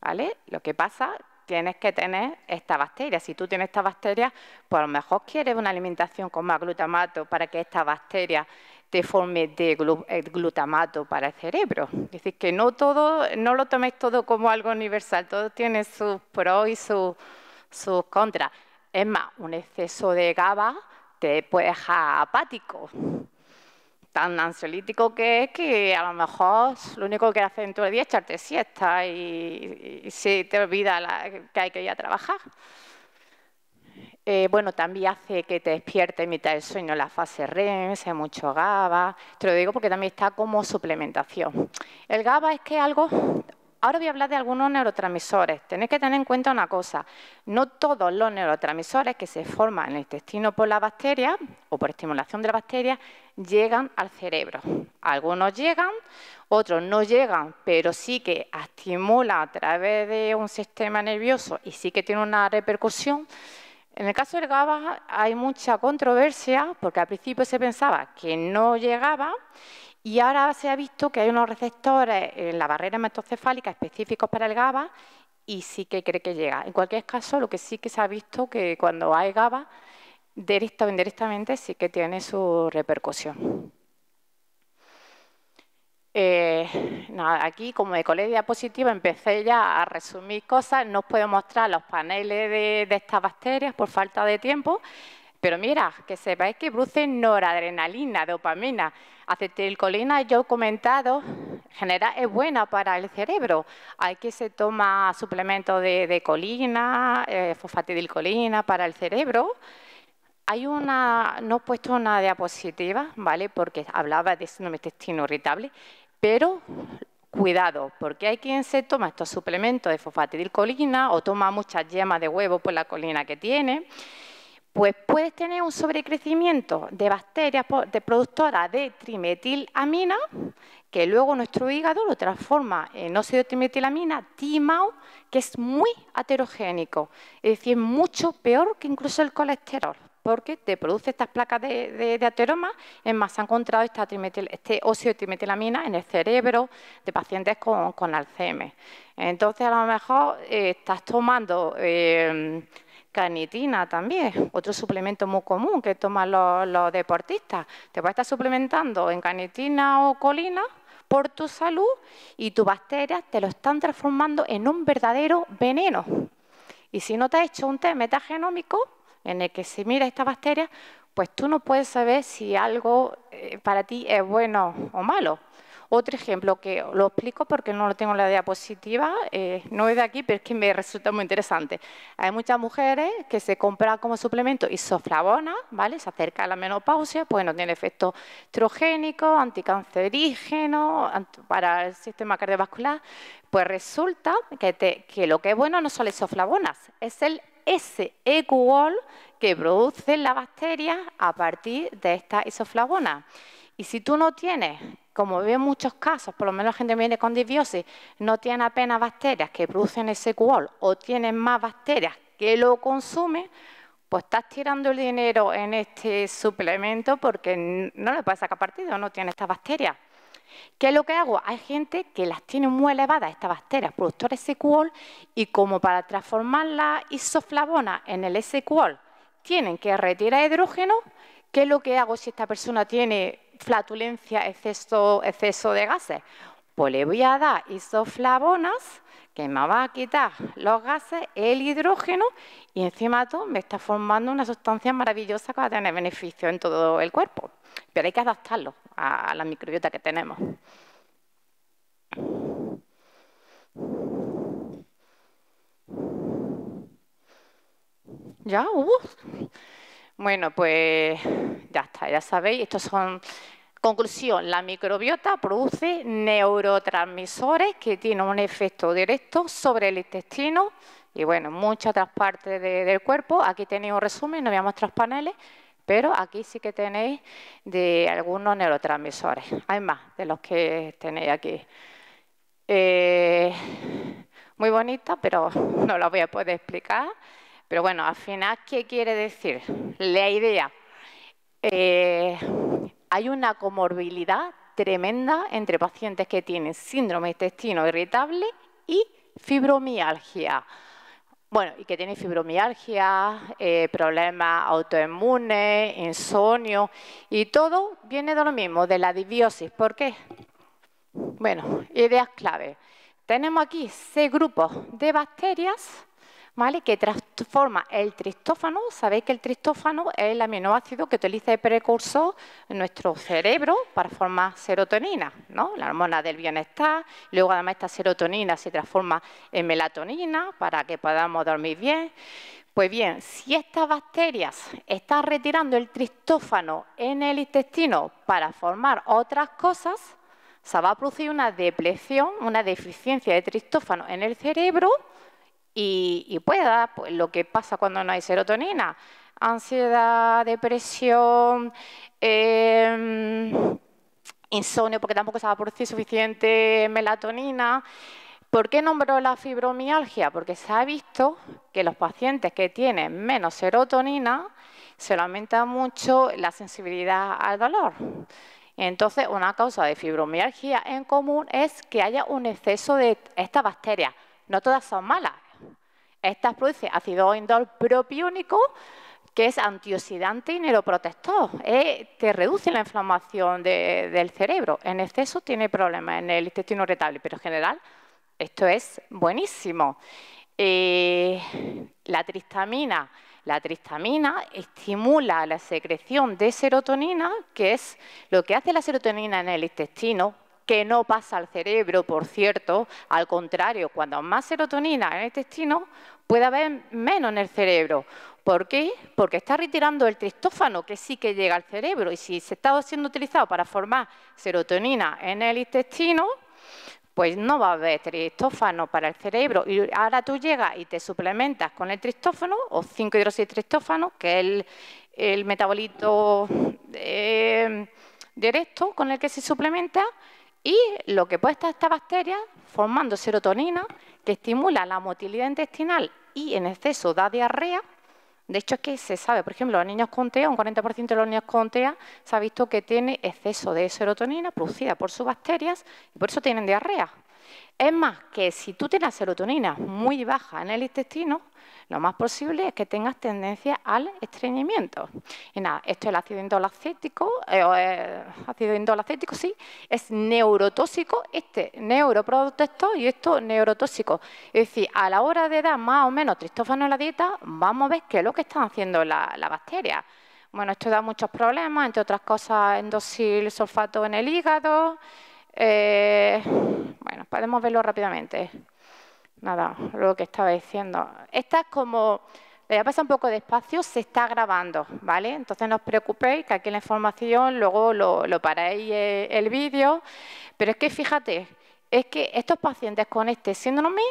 ¿vale? Lo que pasa tienes que tener esta bacteria. Si tú tienes esta bacteria, pues a lo mejor quieres una alimentación con más glutamato para que esta bacteria te forme de eh, glutamato para el cerebro. Es decir, que no todo, no lo toméis todo como algo universal, todo tiene sus pros y sus, sus contras. Es más, un exceso de GABA te puede dejar apático. Tan ansiolítico que es que a lo mejor lo único que hace en todo el día es echarte siesta y, y se te olvida que hay que ir a trabajar. Eh, bueno, también hace que te despierte en mitad del sueño la fase REM, se mucho GABA. Te lo digo porque también está como suplementación. El GABA es que algo Ahora voy a hablar de algunos neurotransmisores. Tenéis que tener en cuenta una cosa. No todos los neurotransmisores que se forman en el intestino por la bacteria o por estimulación de la bacteria llegan al cerebro. Algunos llegan, otros no llegan, pero sí que estimula a través de un sistema nervioso y sí que tiene una repercusión. En el caso del GABA hay mucha controversia porque al principio se pensaba que no llegaba y ahora se ha visto que hay unos receptores en la barrera hematoencefálica específicos para el GABA y sí que cree que llega. En cualquier caso, lo que sí que se ha visto que cuando hay GABA, directa o indirectamente, sí que tiene su repercusión. Eh, aquí, como de colegio diapositiva, empecé ya a resumir cosas. No os puedo mostrar los paneles de, de estas bacterias por falta de tiempo, pero mira, que sepáis que producen noradrenalina, dopamina, Acetilcolina, yo he comentado, general es buena para el cerebro. Hay que se toma suplemento de, colina, eh, fosfatidilcolina para el cerebro. Hay una, no he puesto una diapositiva, ¿vale? Porque hablaba de síndrome intestino irritable, pero cuidado, porque hay quien se toma estos suplementos de fosfatidilcolina o toma muchas yemas de huevo por la colina que tiene pues puedes tener un sobrecrecimiento de bacterias de productoras de trimetilamina, que luego nuestro hígado lo transforma en óxido de trimetilamina, TIMAO, que es muy aterogénico, es decir, mucho peor que incluso el colesterol porque te produce estas placas de, ateroma. Es más, se ha encontrado este óxido de trimetilamina en el cerebro de pacientes con, Alzheimer. Entonces, a lo mejor eh, estás tomando eh, canitina también, otro suplemento muy común que toman los, deportistas. Te vas a estar suplementando en canitina o colina por tu salud y tus bacterias te lo están transformando en un verdadero veneno. Y si no te has hecho un test metagenómico en el que se mira esta bacteria, pues tú no puedes saber si algo eh, para ti es bueno o malo. Otro ejemplo que lo explico porque no lo tengo en la diapositiva, eh, no es de aquí, pero es que me resulta muy interesante. Hay muchas mujeres que se compran como suplemento isoflavona, ¿vale? Se acerca a la menopausia, pues no tiene efectos estrogénicos, anticancerígenos, para el sistema cardiovascular. Pues resulta que, lo que es bueno no son las isoflavonas, es el SEQOL que produce la bacteria a partir de estas isoflavonas. Y si tú no tienes como veo muchos casos, por lo menos la gente viene con disbiosis, no tiene apenas bacterias que producen ese o tienen más bacterias que lo consume, pues estás tirando el dinero en este suplemento porque no le puedes sacar partido, no tiene estas bacterias. ¿Qué es lo que hago? Hay gente que las tiene muy elevadas, estas bacterias, productores SQL, y como para transformar la isoflavona en el SQL, tienen que retirar hidrógeno. ¿Qué es lo que hago si esta persona tiene flatulencia, exceso, exceso de gases? Pues le voy a dar isoflavonas, que me va a quitar los gases, el hidrógeno, y encima todo me está formando una sustancia maravillosa que va a tener beneficio en todo el cuerpo. Pero hay que adaptarlo a la microbiota que tenemos. Ya, hubo... Uh. Bueno, pues ya está, ya sabéis, estos son... Conclusión, la microbiota produce neurotransmisores que tienen un efecto directo sobre el intestino y, bueno, muchas otras partes del cuerpo. Aquí tenéis un resumen, no veamos otros paneles, pero aquí sí que tenéis de algunos neurotransmisores. Hay más de los que tenéis aquí. Eh, muy bonita, pero no la voy a poder explicar. Pero bueno, al final, ¿qué quiere decir? La idea. Eh, hay una comorbilidad tremenda entre pacientes que tienen síndrome intestino irritable y fibromialgia. Bueno, y que tienen fibromialgia, eh, problemas autoinmunes, insomnio, y todo viene de lo mismo, de la dibiosis. ¿Por qué? Bueno, ideas clave. Tenemos aquí seis grupos de bacterias ¿vale? que transforma el tristófano. Sabéis que el tristófano es el aminoácido que utiliza el precursor en nuestro cerebro para formar serotonina, ¿no? la hormona del bienestar. Luego, además, esta serotonina se transforma en melatonina para que podamos dormir bien. Pues bien, si estas bacterias están retirando el tristófano en el intestino para formar otras cosas, se va a producir una depresión, una deficiencia de tristófano en el cerebro y, pueda, pues, lo que pasa cuando no hay serotonina, ansiedad, depresión, em, insomnio porque tampoco se va a producir suficiente melatonina. ¿Por qué nombró la fibromialgia? Porque se ha visto que los pacientes que tienen menos serotonina se le aumenta mucho la sensibilidad al dolor. Entonces, una causa de fibromialgia en común es que haya un exceso de estas bacterias. No todas son malas, estas producen ácido indol propiónico, que es antioxidante y neuroprotector. Eh, te reduce la inflamación del cerebro. En exceso tiene problemas en el intestino irritable, pero en general esto es buenísimo. Eh, la tristamina. La tristamina estimula la secreción de serotonina, que es lo que hace la serotonina en el intestino, que no pasa al cerebro, por cierto. Al contrario, cuando más serotonina en el intestino, puede haber menos en el cerebro. ¿Por qué? Porque está retirando el tristófano que sí que llega al cerebro y si se está siendo utilizado para formar serotonina en el intestino, pues no va a haber tristófano para el cerebro. Y ahora tú llegas y te suplementas con el tristófano o 5 tristófano, que es el, metabolito eh, directo con el que se suplementa, y lo que puede estar esta bacteria formando serotonina que estimula la motilidad intestinal y en exceso da diarrea. De hecho, es que se sabe, por ejemplo, los niños con TEA, un 40% de los niños con TEA se ha visto que tiene exceso de serotonina producida por sus bacterias y por eso tienen diarrea. Es más, que si tú tienes serotonina muy baja en el intestino, lo más posible es que tengas tendencia al estreñimiento. Y nada, esto es el ácido indolacético, eh, eh, ácido indolacético, sí, es neurotóxico, este neuroprotector y esto neurotóxico. Es decir, a la hora de dar más o menos tristófano en la dieta, vamos a ver qué es lo que están haciendo las la bacteria. Bueno, esto da muchos problemas, entre otras cosas, endosil sulfato en el hígado. Eh, bueno, podemos verlo rápidamente nada, lo que estaba diciendo. Esta es como, le voy a pasar un poco de espacio, se está grabando, ¿vale? Entonces no os preocupéis que aquí la información luego lo, lo paráis eh, el vídeo, pero es que fíjate, es que estos pacientes con este síndrome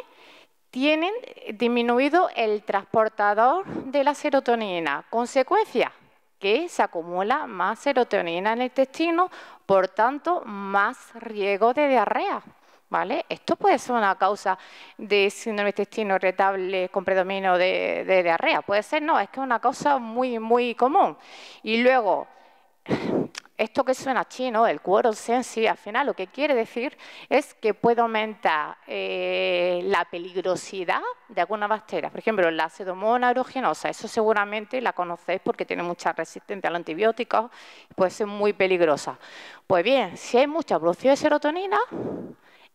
tienen disminuido el transportador de la serotonina. Consecuencia, que se acumula más serotonina en el intestino, por tanto, más riesgo de diarrea. ¿vale? Esto puede ser una causa de síndrome intestino irritable con predominio de, diarrea, puede ser, no, es que es una causa muy, muy común. Y luego, esto que suena chino, el quorum sensi, al final lo que quiere decir es que puede aumentar eh, la peligrosidad de algunas bacterias. Por ejemplo, la pseudomonas aeruginosa, eso seguramente la conocéis porque tiene mucha resistencia al antibiótico y puede ser muy peligrosa. Pues bien, si hay mucha producción de serotonina,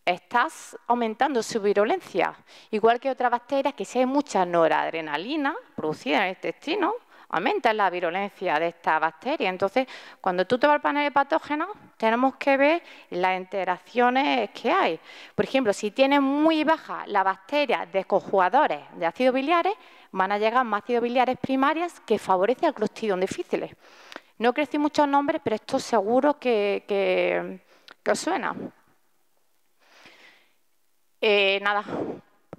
estás aumentando su virulencia, igual que otras bacterias que si hay mucha noradrenalina producida en el intestino, aumenta la virulencia de esta bacteria. Entonces, cuando tú te vas al panel de patógenos, tenemos que ver las interacciones que hay. Por ejemplo, si tienes muy baja la bacteria de conjugadores de ácidos biliares, van a llegar más ácidos biliares primarias que favorecen al clostidón difícil. No crecí muchos nombres, pero esto seguro que, que os suena. Eh, nada,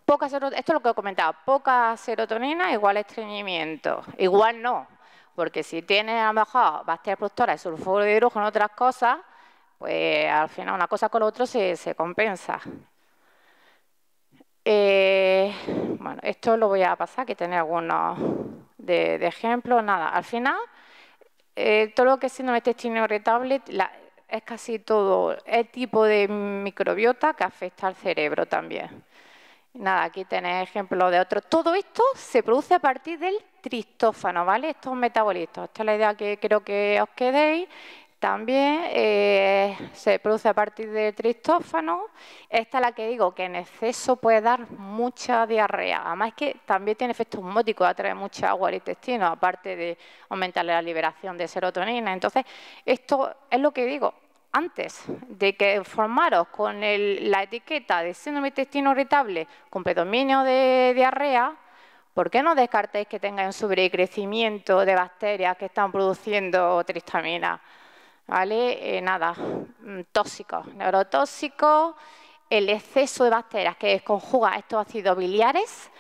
poca esto es lo que he comentado, poca serotonina igual estreñimiento, igual no, porque si tiene a lo mejor bacterias productoras de sulfuro de hidrógeno, otras cosas, pues al final una cosa con la otra se, compensa. Eh, bueno, esto lo voy a pasar, que tiene algunos de, ejemplos, nada, al final... Eh, todo lo que es síndrome de irritable, la, es casi todo el tipo de microbiota que afecta al cerebro también. Nada, aquí tenéis ejemplos de otros. Todo esto se produce a partir del tristófano, ¿vale? Estos metabolitos. Esta es la idea que creo que os quedéis. También eh, se produce a partir de tristófano. Esta es la que digo que en exceso puede dar mucha diarrea. Además que también tiene efectos osmóticos, atrae mucha agua al intestino, aparte de aumentar la liberación de serotonina. Entonces, esto es lo que digo. Antes de que formaros con la etiqueta de síndrome intestino irritable con predominio de diarrea, ¿por qué no descartáis que tenga un sobrecrecimiento de bacterias que están produciendo tristamina? ¿vale? Eh, nada, mm, tóxicos, neurotóxicos, el exceso de bacterias que conjuga estos ácidos biliares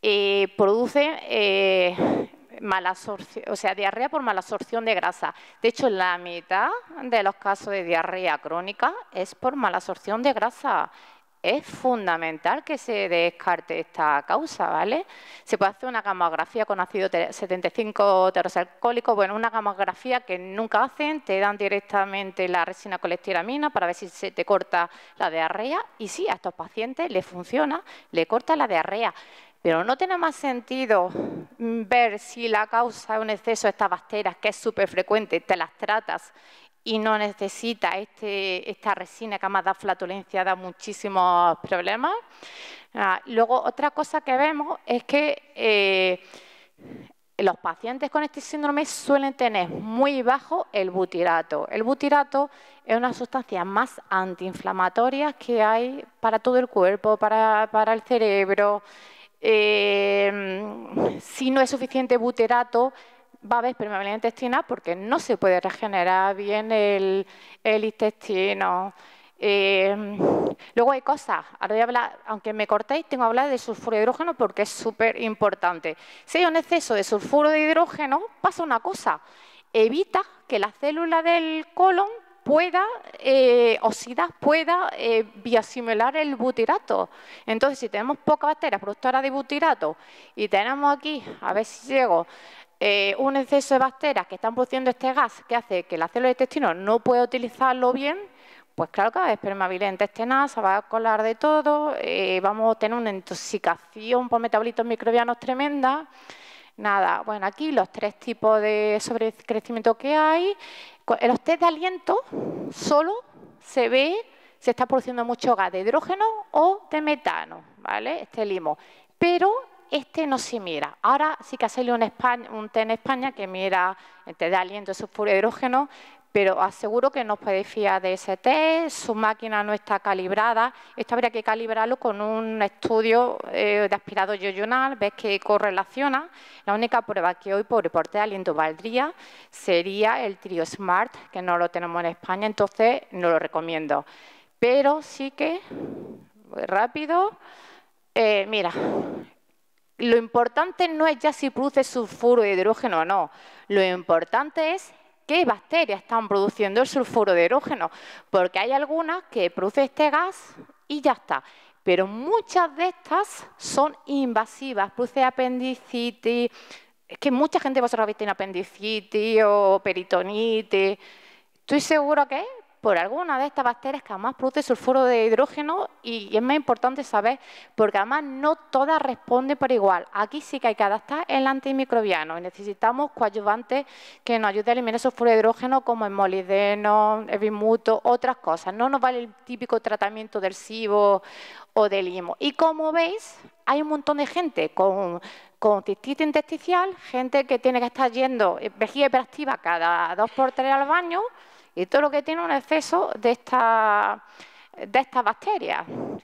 eh, produce eh, o sea, diarrea por mala absorción de grasa. De hecho, la mitad de los casos de diarrea crónica es por mala absorción de grasa es fundamental que se descarte esta causa, ¿vale? Se puede hacer una gamografía con ácido 75 terosalcohólico bueno, una gamografía que nunca hacen, te dan directamente la resina colestiramina para ver si se te corta la diarrea y sí, a estos pacientes les funciona, le corta la diarrea. Pero no tiene más sentido ver si la causa es un exceso de estas bacterias, que es súper frecuente, te las tratas y no necesita este, esta resina que además da flatulencia, da muchísimos problemas. Ah, luego, otra cosa que vemos es que eh, los pacientes con este síndrome suelen tener muy bajo el butirato. El butirato es una sustancia más antiinflamatoria que hay para todo el cuerpo, para, el cerebro. Eh, si no es suficiente butirato, va a haber permeabilidad intestinal porque no se puede regenerar bien el, intestino. Eh, luego hay cosas, ahora voy a hablar, aunque me cortéis, tengo que hablar de sulfuro de hidrógeno porque es súper importante. Si hay un exceso de sulfuro de hidrógeno, pasa una cosa, evita que la célula del colon pueda eh, oxidar, pueda eh, el butirato. Entonces, si tenemos pocas bacterias productoras de butirato y tenemos aquí, a ver si llego, eh, un exceso de bacterias que están produciendo este gas que hace que la célula intestino no pueda utilizarlo bien, pues claro que es a se va a colar de todo, eh, vamos a tener una intoxicación por metabolitos microbianos tremenda. Nada, bueno, aquí los tres tipos de sobrecrecimiento que hay. En los test de aliento solo se ve si está produciendo mucho gas de hidrógeno o de metano, ¿vale? Este limo. Pero este no se mira. Ahora sí que ha un, un té en España que mira, te da aliento esos puro hidrógeno, pero aseguro que no puede fiar de ese test, su máquina no está calibrada, esto habría que calibrarlo con un estudio eh, de aspirado yoyonal, ves que correlaciona. La única prueba que hoy por reporte de aliento valdría sería el trío SMART, que no lo tenemos en España, entonces no lo recomiendo. Pero sí que, muy rápido, eh, mira, lo importante no es ya si produce sulfuro de hidrógeno o no. Lo importante es qué bacterias están produciendo el sulfuro de hidrógeno, porque hay algunas que producen este gas y ya está. Pero muchas de estas son invasivas, produce apendicitis, es que mucha gente vosotros habéis tenido apendicitis o peritonitis. Estoy seguro que por alguna de estas bacterias que además produce sulfuro de hidrógeno y, es más importante saber, porque además no todas responden por igual. Aquí sí que hay que adaptar el antimicrobiano y necesitamos coadyuvantes que nos ayuden a eliminar el sulfuro de hidrógeno como el molideno, el bimuto, otras cosas. No nos vale el típico tratamiento del SIBO o del limo. Y como veis, hay un montón de gente con con cistitis gente que tiene que estar yendo eh, vejiga hiperactiva cada dos por tres al baño, y todo lo que tiene un exceso de esta de estas bacterias.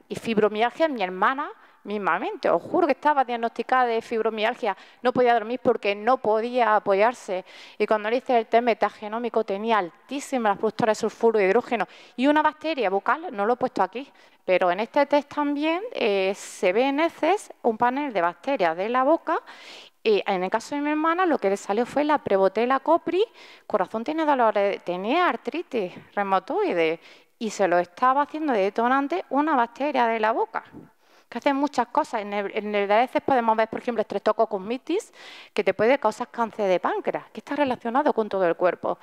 Y fibromialgia, mi hermana, mismamente, os juro que estaba diagnosticada de fibromialgia, no podía dormir porque no podía apoyarse. Y cuando le hice el test metagenómico tenía altísimas las productoras de sulfuro y hidrógeno. Y una bacteria bucal, no lo he puesto aquí, pero en este test también eh, se ve en heces un panel de bacterias de la boca y en el caso de mi hermana, lo que le salió fue la prebotela copri, corazón tiene dolores, tenía artritis reumatoide y se lo estaba haciendo de detonante una bacteria de la boca que hace muchas cosas. En el, podemos ver, por ejemplo, mitis, que te puede causar cáncer de páncreas, que está relacionado con todo el cuerpo.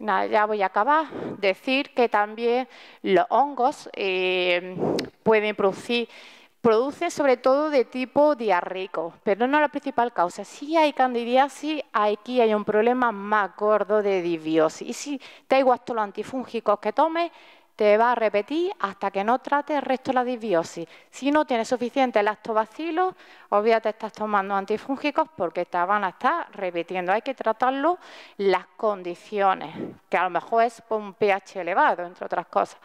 ya voy a acabar. Decir que también los hongos eh, pueden producir Produce sobre todo de tipo diarreico, pero no es la principal causa. Si hay candidiasis, aquí hay un problema más gordo de disbiosis. Y si te igual los antifúngicos que tomes, te va a repetir hasta que no trate el resto de la disbiosis. Si no tienes suficiente lactobacilo, obviamente estás tomando antifúngicos porque te van a estar repitiendo. Hay que tratarlo las condiciones, que a lo mejor es por un pH elevado, entre otras cosas.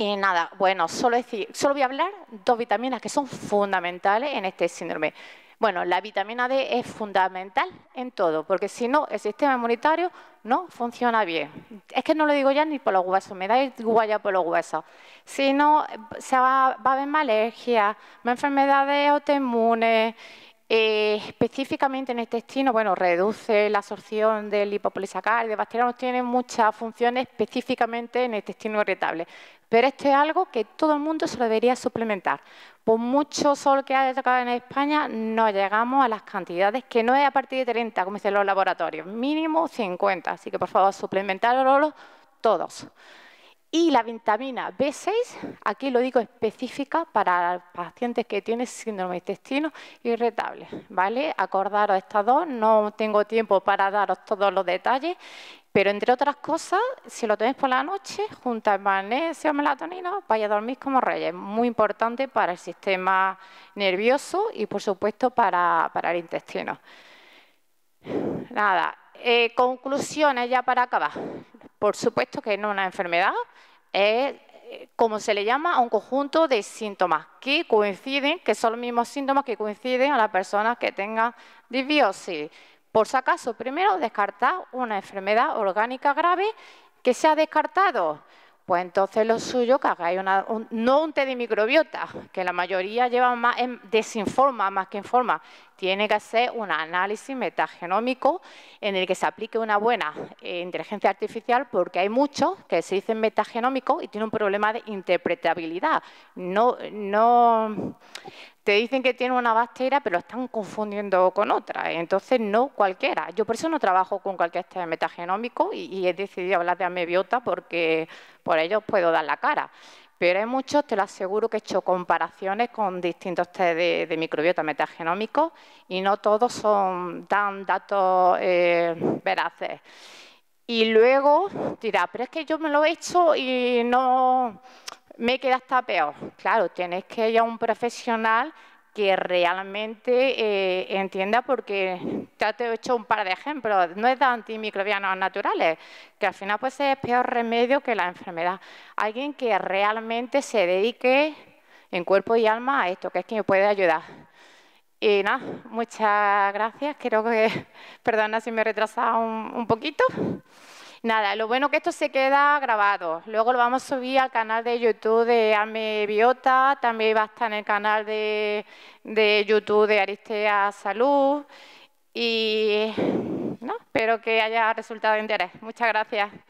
Y nada, bueno, solo, solo voy a hablar dos vitaminas que son fundamentales en este síndrome. Bueno, la vitamina D es fundamental en todo, porque si no, el sistema inmunitario no funciona bien. Es que no lo digo ya ni por los huesos, me da igual ya por los huesos. Si no, se va, a haber más alergias, más enfermedades autoinmunes, eh, específicamente en el intestino, bueno, reduce la absorción del lipopolisacárido, bacterianos, tiene muchas funciones específicamente en el intestino irritable. Pero esto es algo que todo el mundo se lo debería suplementar. Por mucho sol que haya tocado en España, no llegamos a las cantidades, que no es a partir de 30, como dicen los laboratorios, mínimo 50. Así que, por favor, suplementarlos todos. Y la vitamina B6, aquí lo digo específica para pacientes que tienen síndrome intestino irritable, ¿vale? Acordaros estas dos, no tengo tiempo para daros todos los detalles pero entre otras cosas, si lo tenéis por la noche, juntas magnesio, melatonina, vaya a dormir como reyes. Muy importante para el sistema nervioso y, por supuesto, para, el intestino. Nada, eh, conclusiones ya para acabar. Por supuesto que no es una enfermedad, es eh, como se le llama a un conjunto de síntomas que coinciden, que son los mismos síntomas que coinciden a las personas que tengan disbiosis por si acaso, primero descartar una enfermedad orgánica grave que se ha descartado. Pues entonces lo suyo que hagáis no un té de microbiota, que la mayoría lleva más, desinforma más que informa. Tiene que hacer un análisis metagenómico en el que se aplique una buena eh, inteligencia artificial, porque hay muchos que se dicen metagenómicos y tienen un problema de interpretabilidad. No, no, te dicen que tiene una bacteria, pero lo están confundiendo con otra. ¿eh? Entonces, no cualquiera. Yo por eso no trabajo con cualquier test metagenómico y, he decidido hablar de amebiota porque por ello puedo dar la cara pero hay muchos, te lo aseguro, que he hecho comparaciones con distintos test de, microbiota metagenómico y no todos son dan datos eh, veraces. Y luego dirá, pero es que yo me lo he hecho y no, me queda hasta peor. Claro, tienes que ir a un profesional que realmente eh, entienda, porque ya te he hecho un par de ejemplos, no es de antimicrobianos naturales, que al final pues es peor remedio que la enfermedad. Alguien que realmente se dedique en cuerpo y alma a esto, que es quien puede ayudar. Y nada, muchas gracias. Quiero que, perdona si me he retrasado un poquito. Nada, lo bueno que esto se queda grabado. Luego lo vamos a subir al canal de YouTube de Ame Biota, también va a estar en el canal de, YouTube de Aristea Salud y espero que haya resultado de interés. Muchas gracias.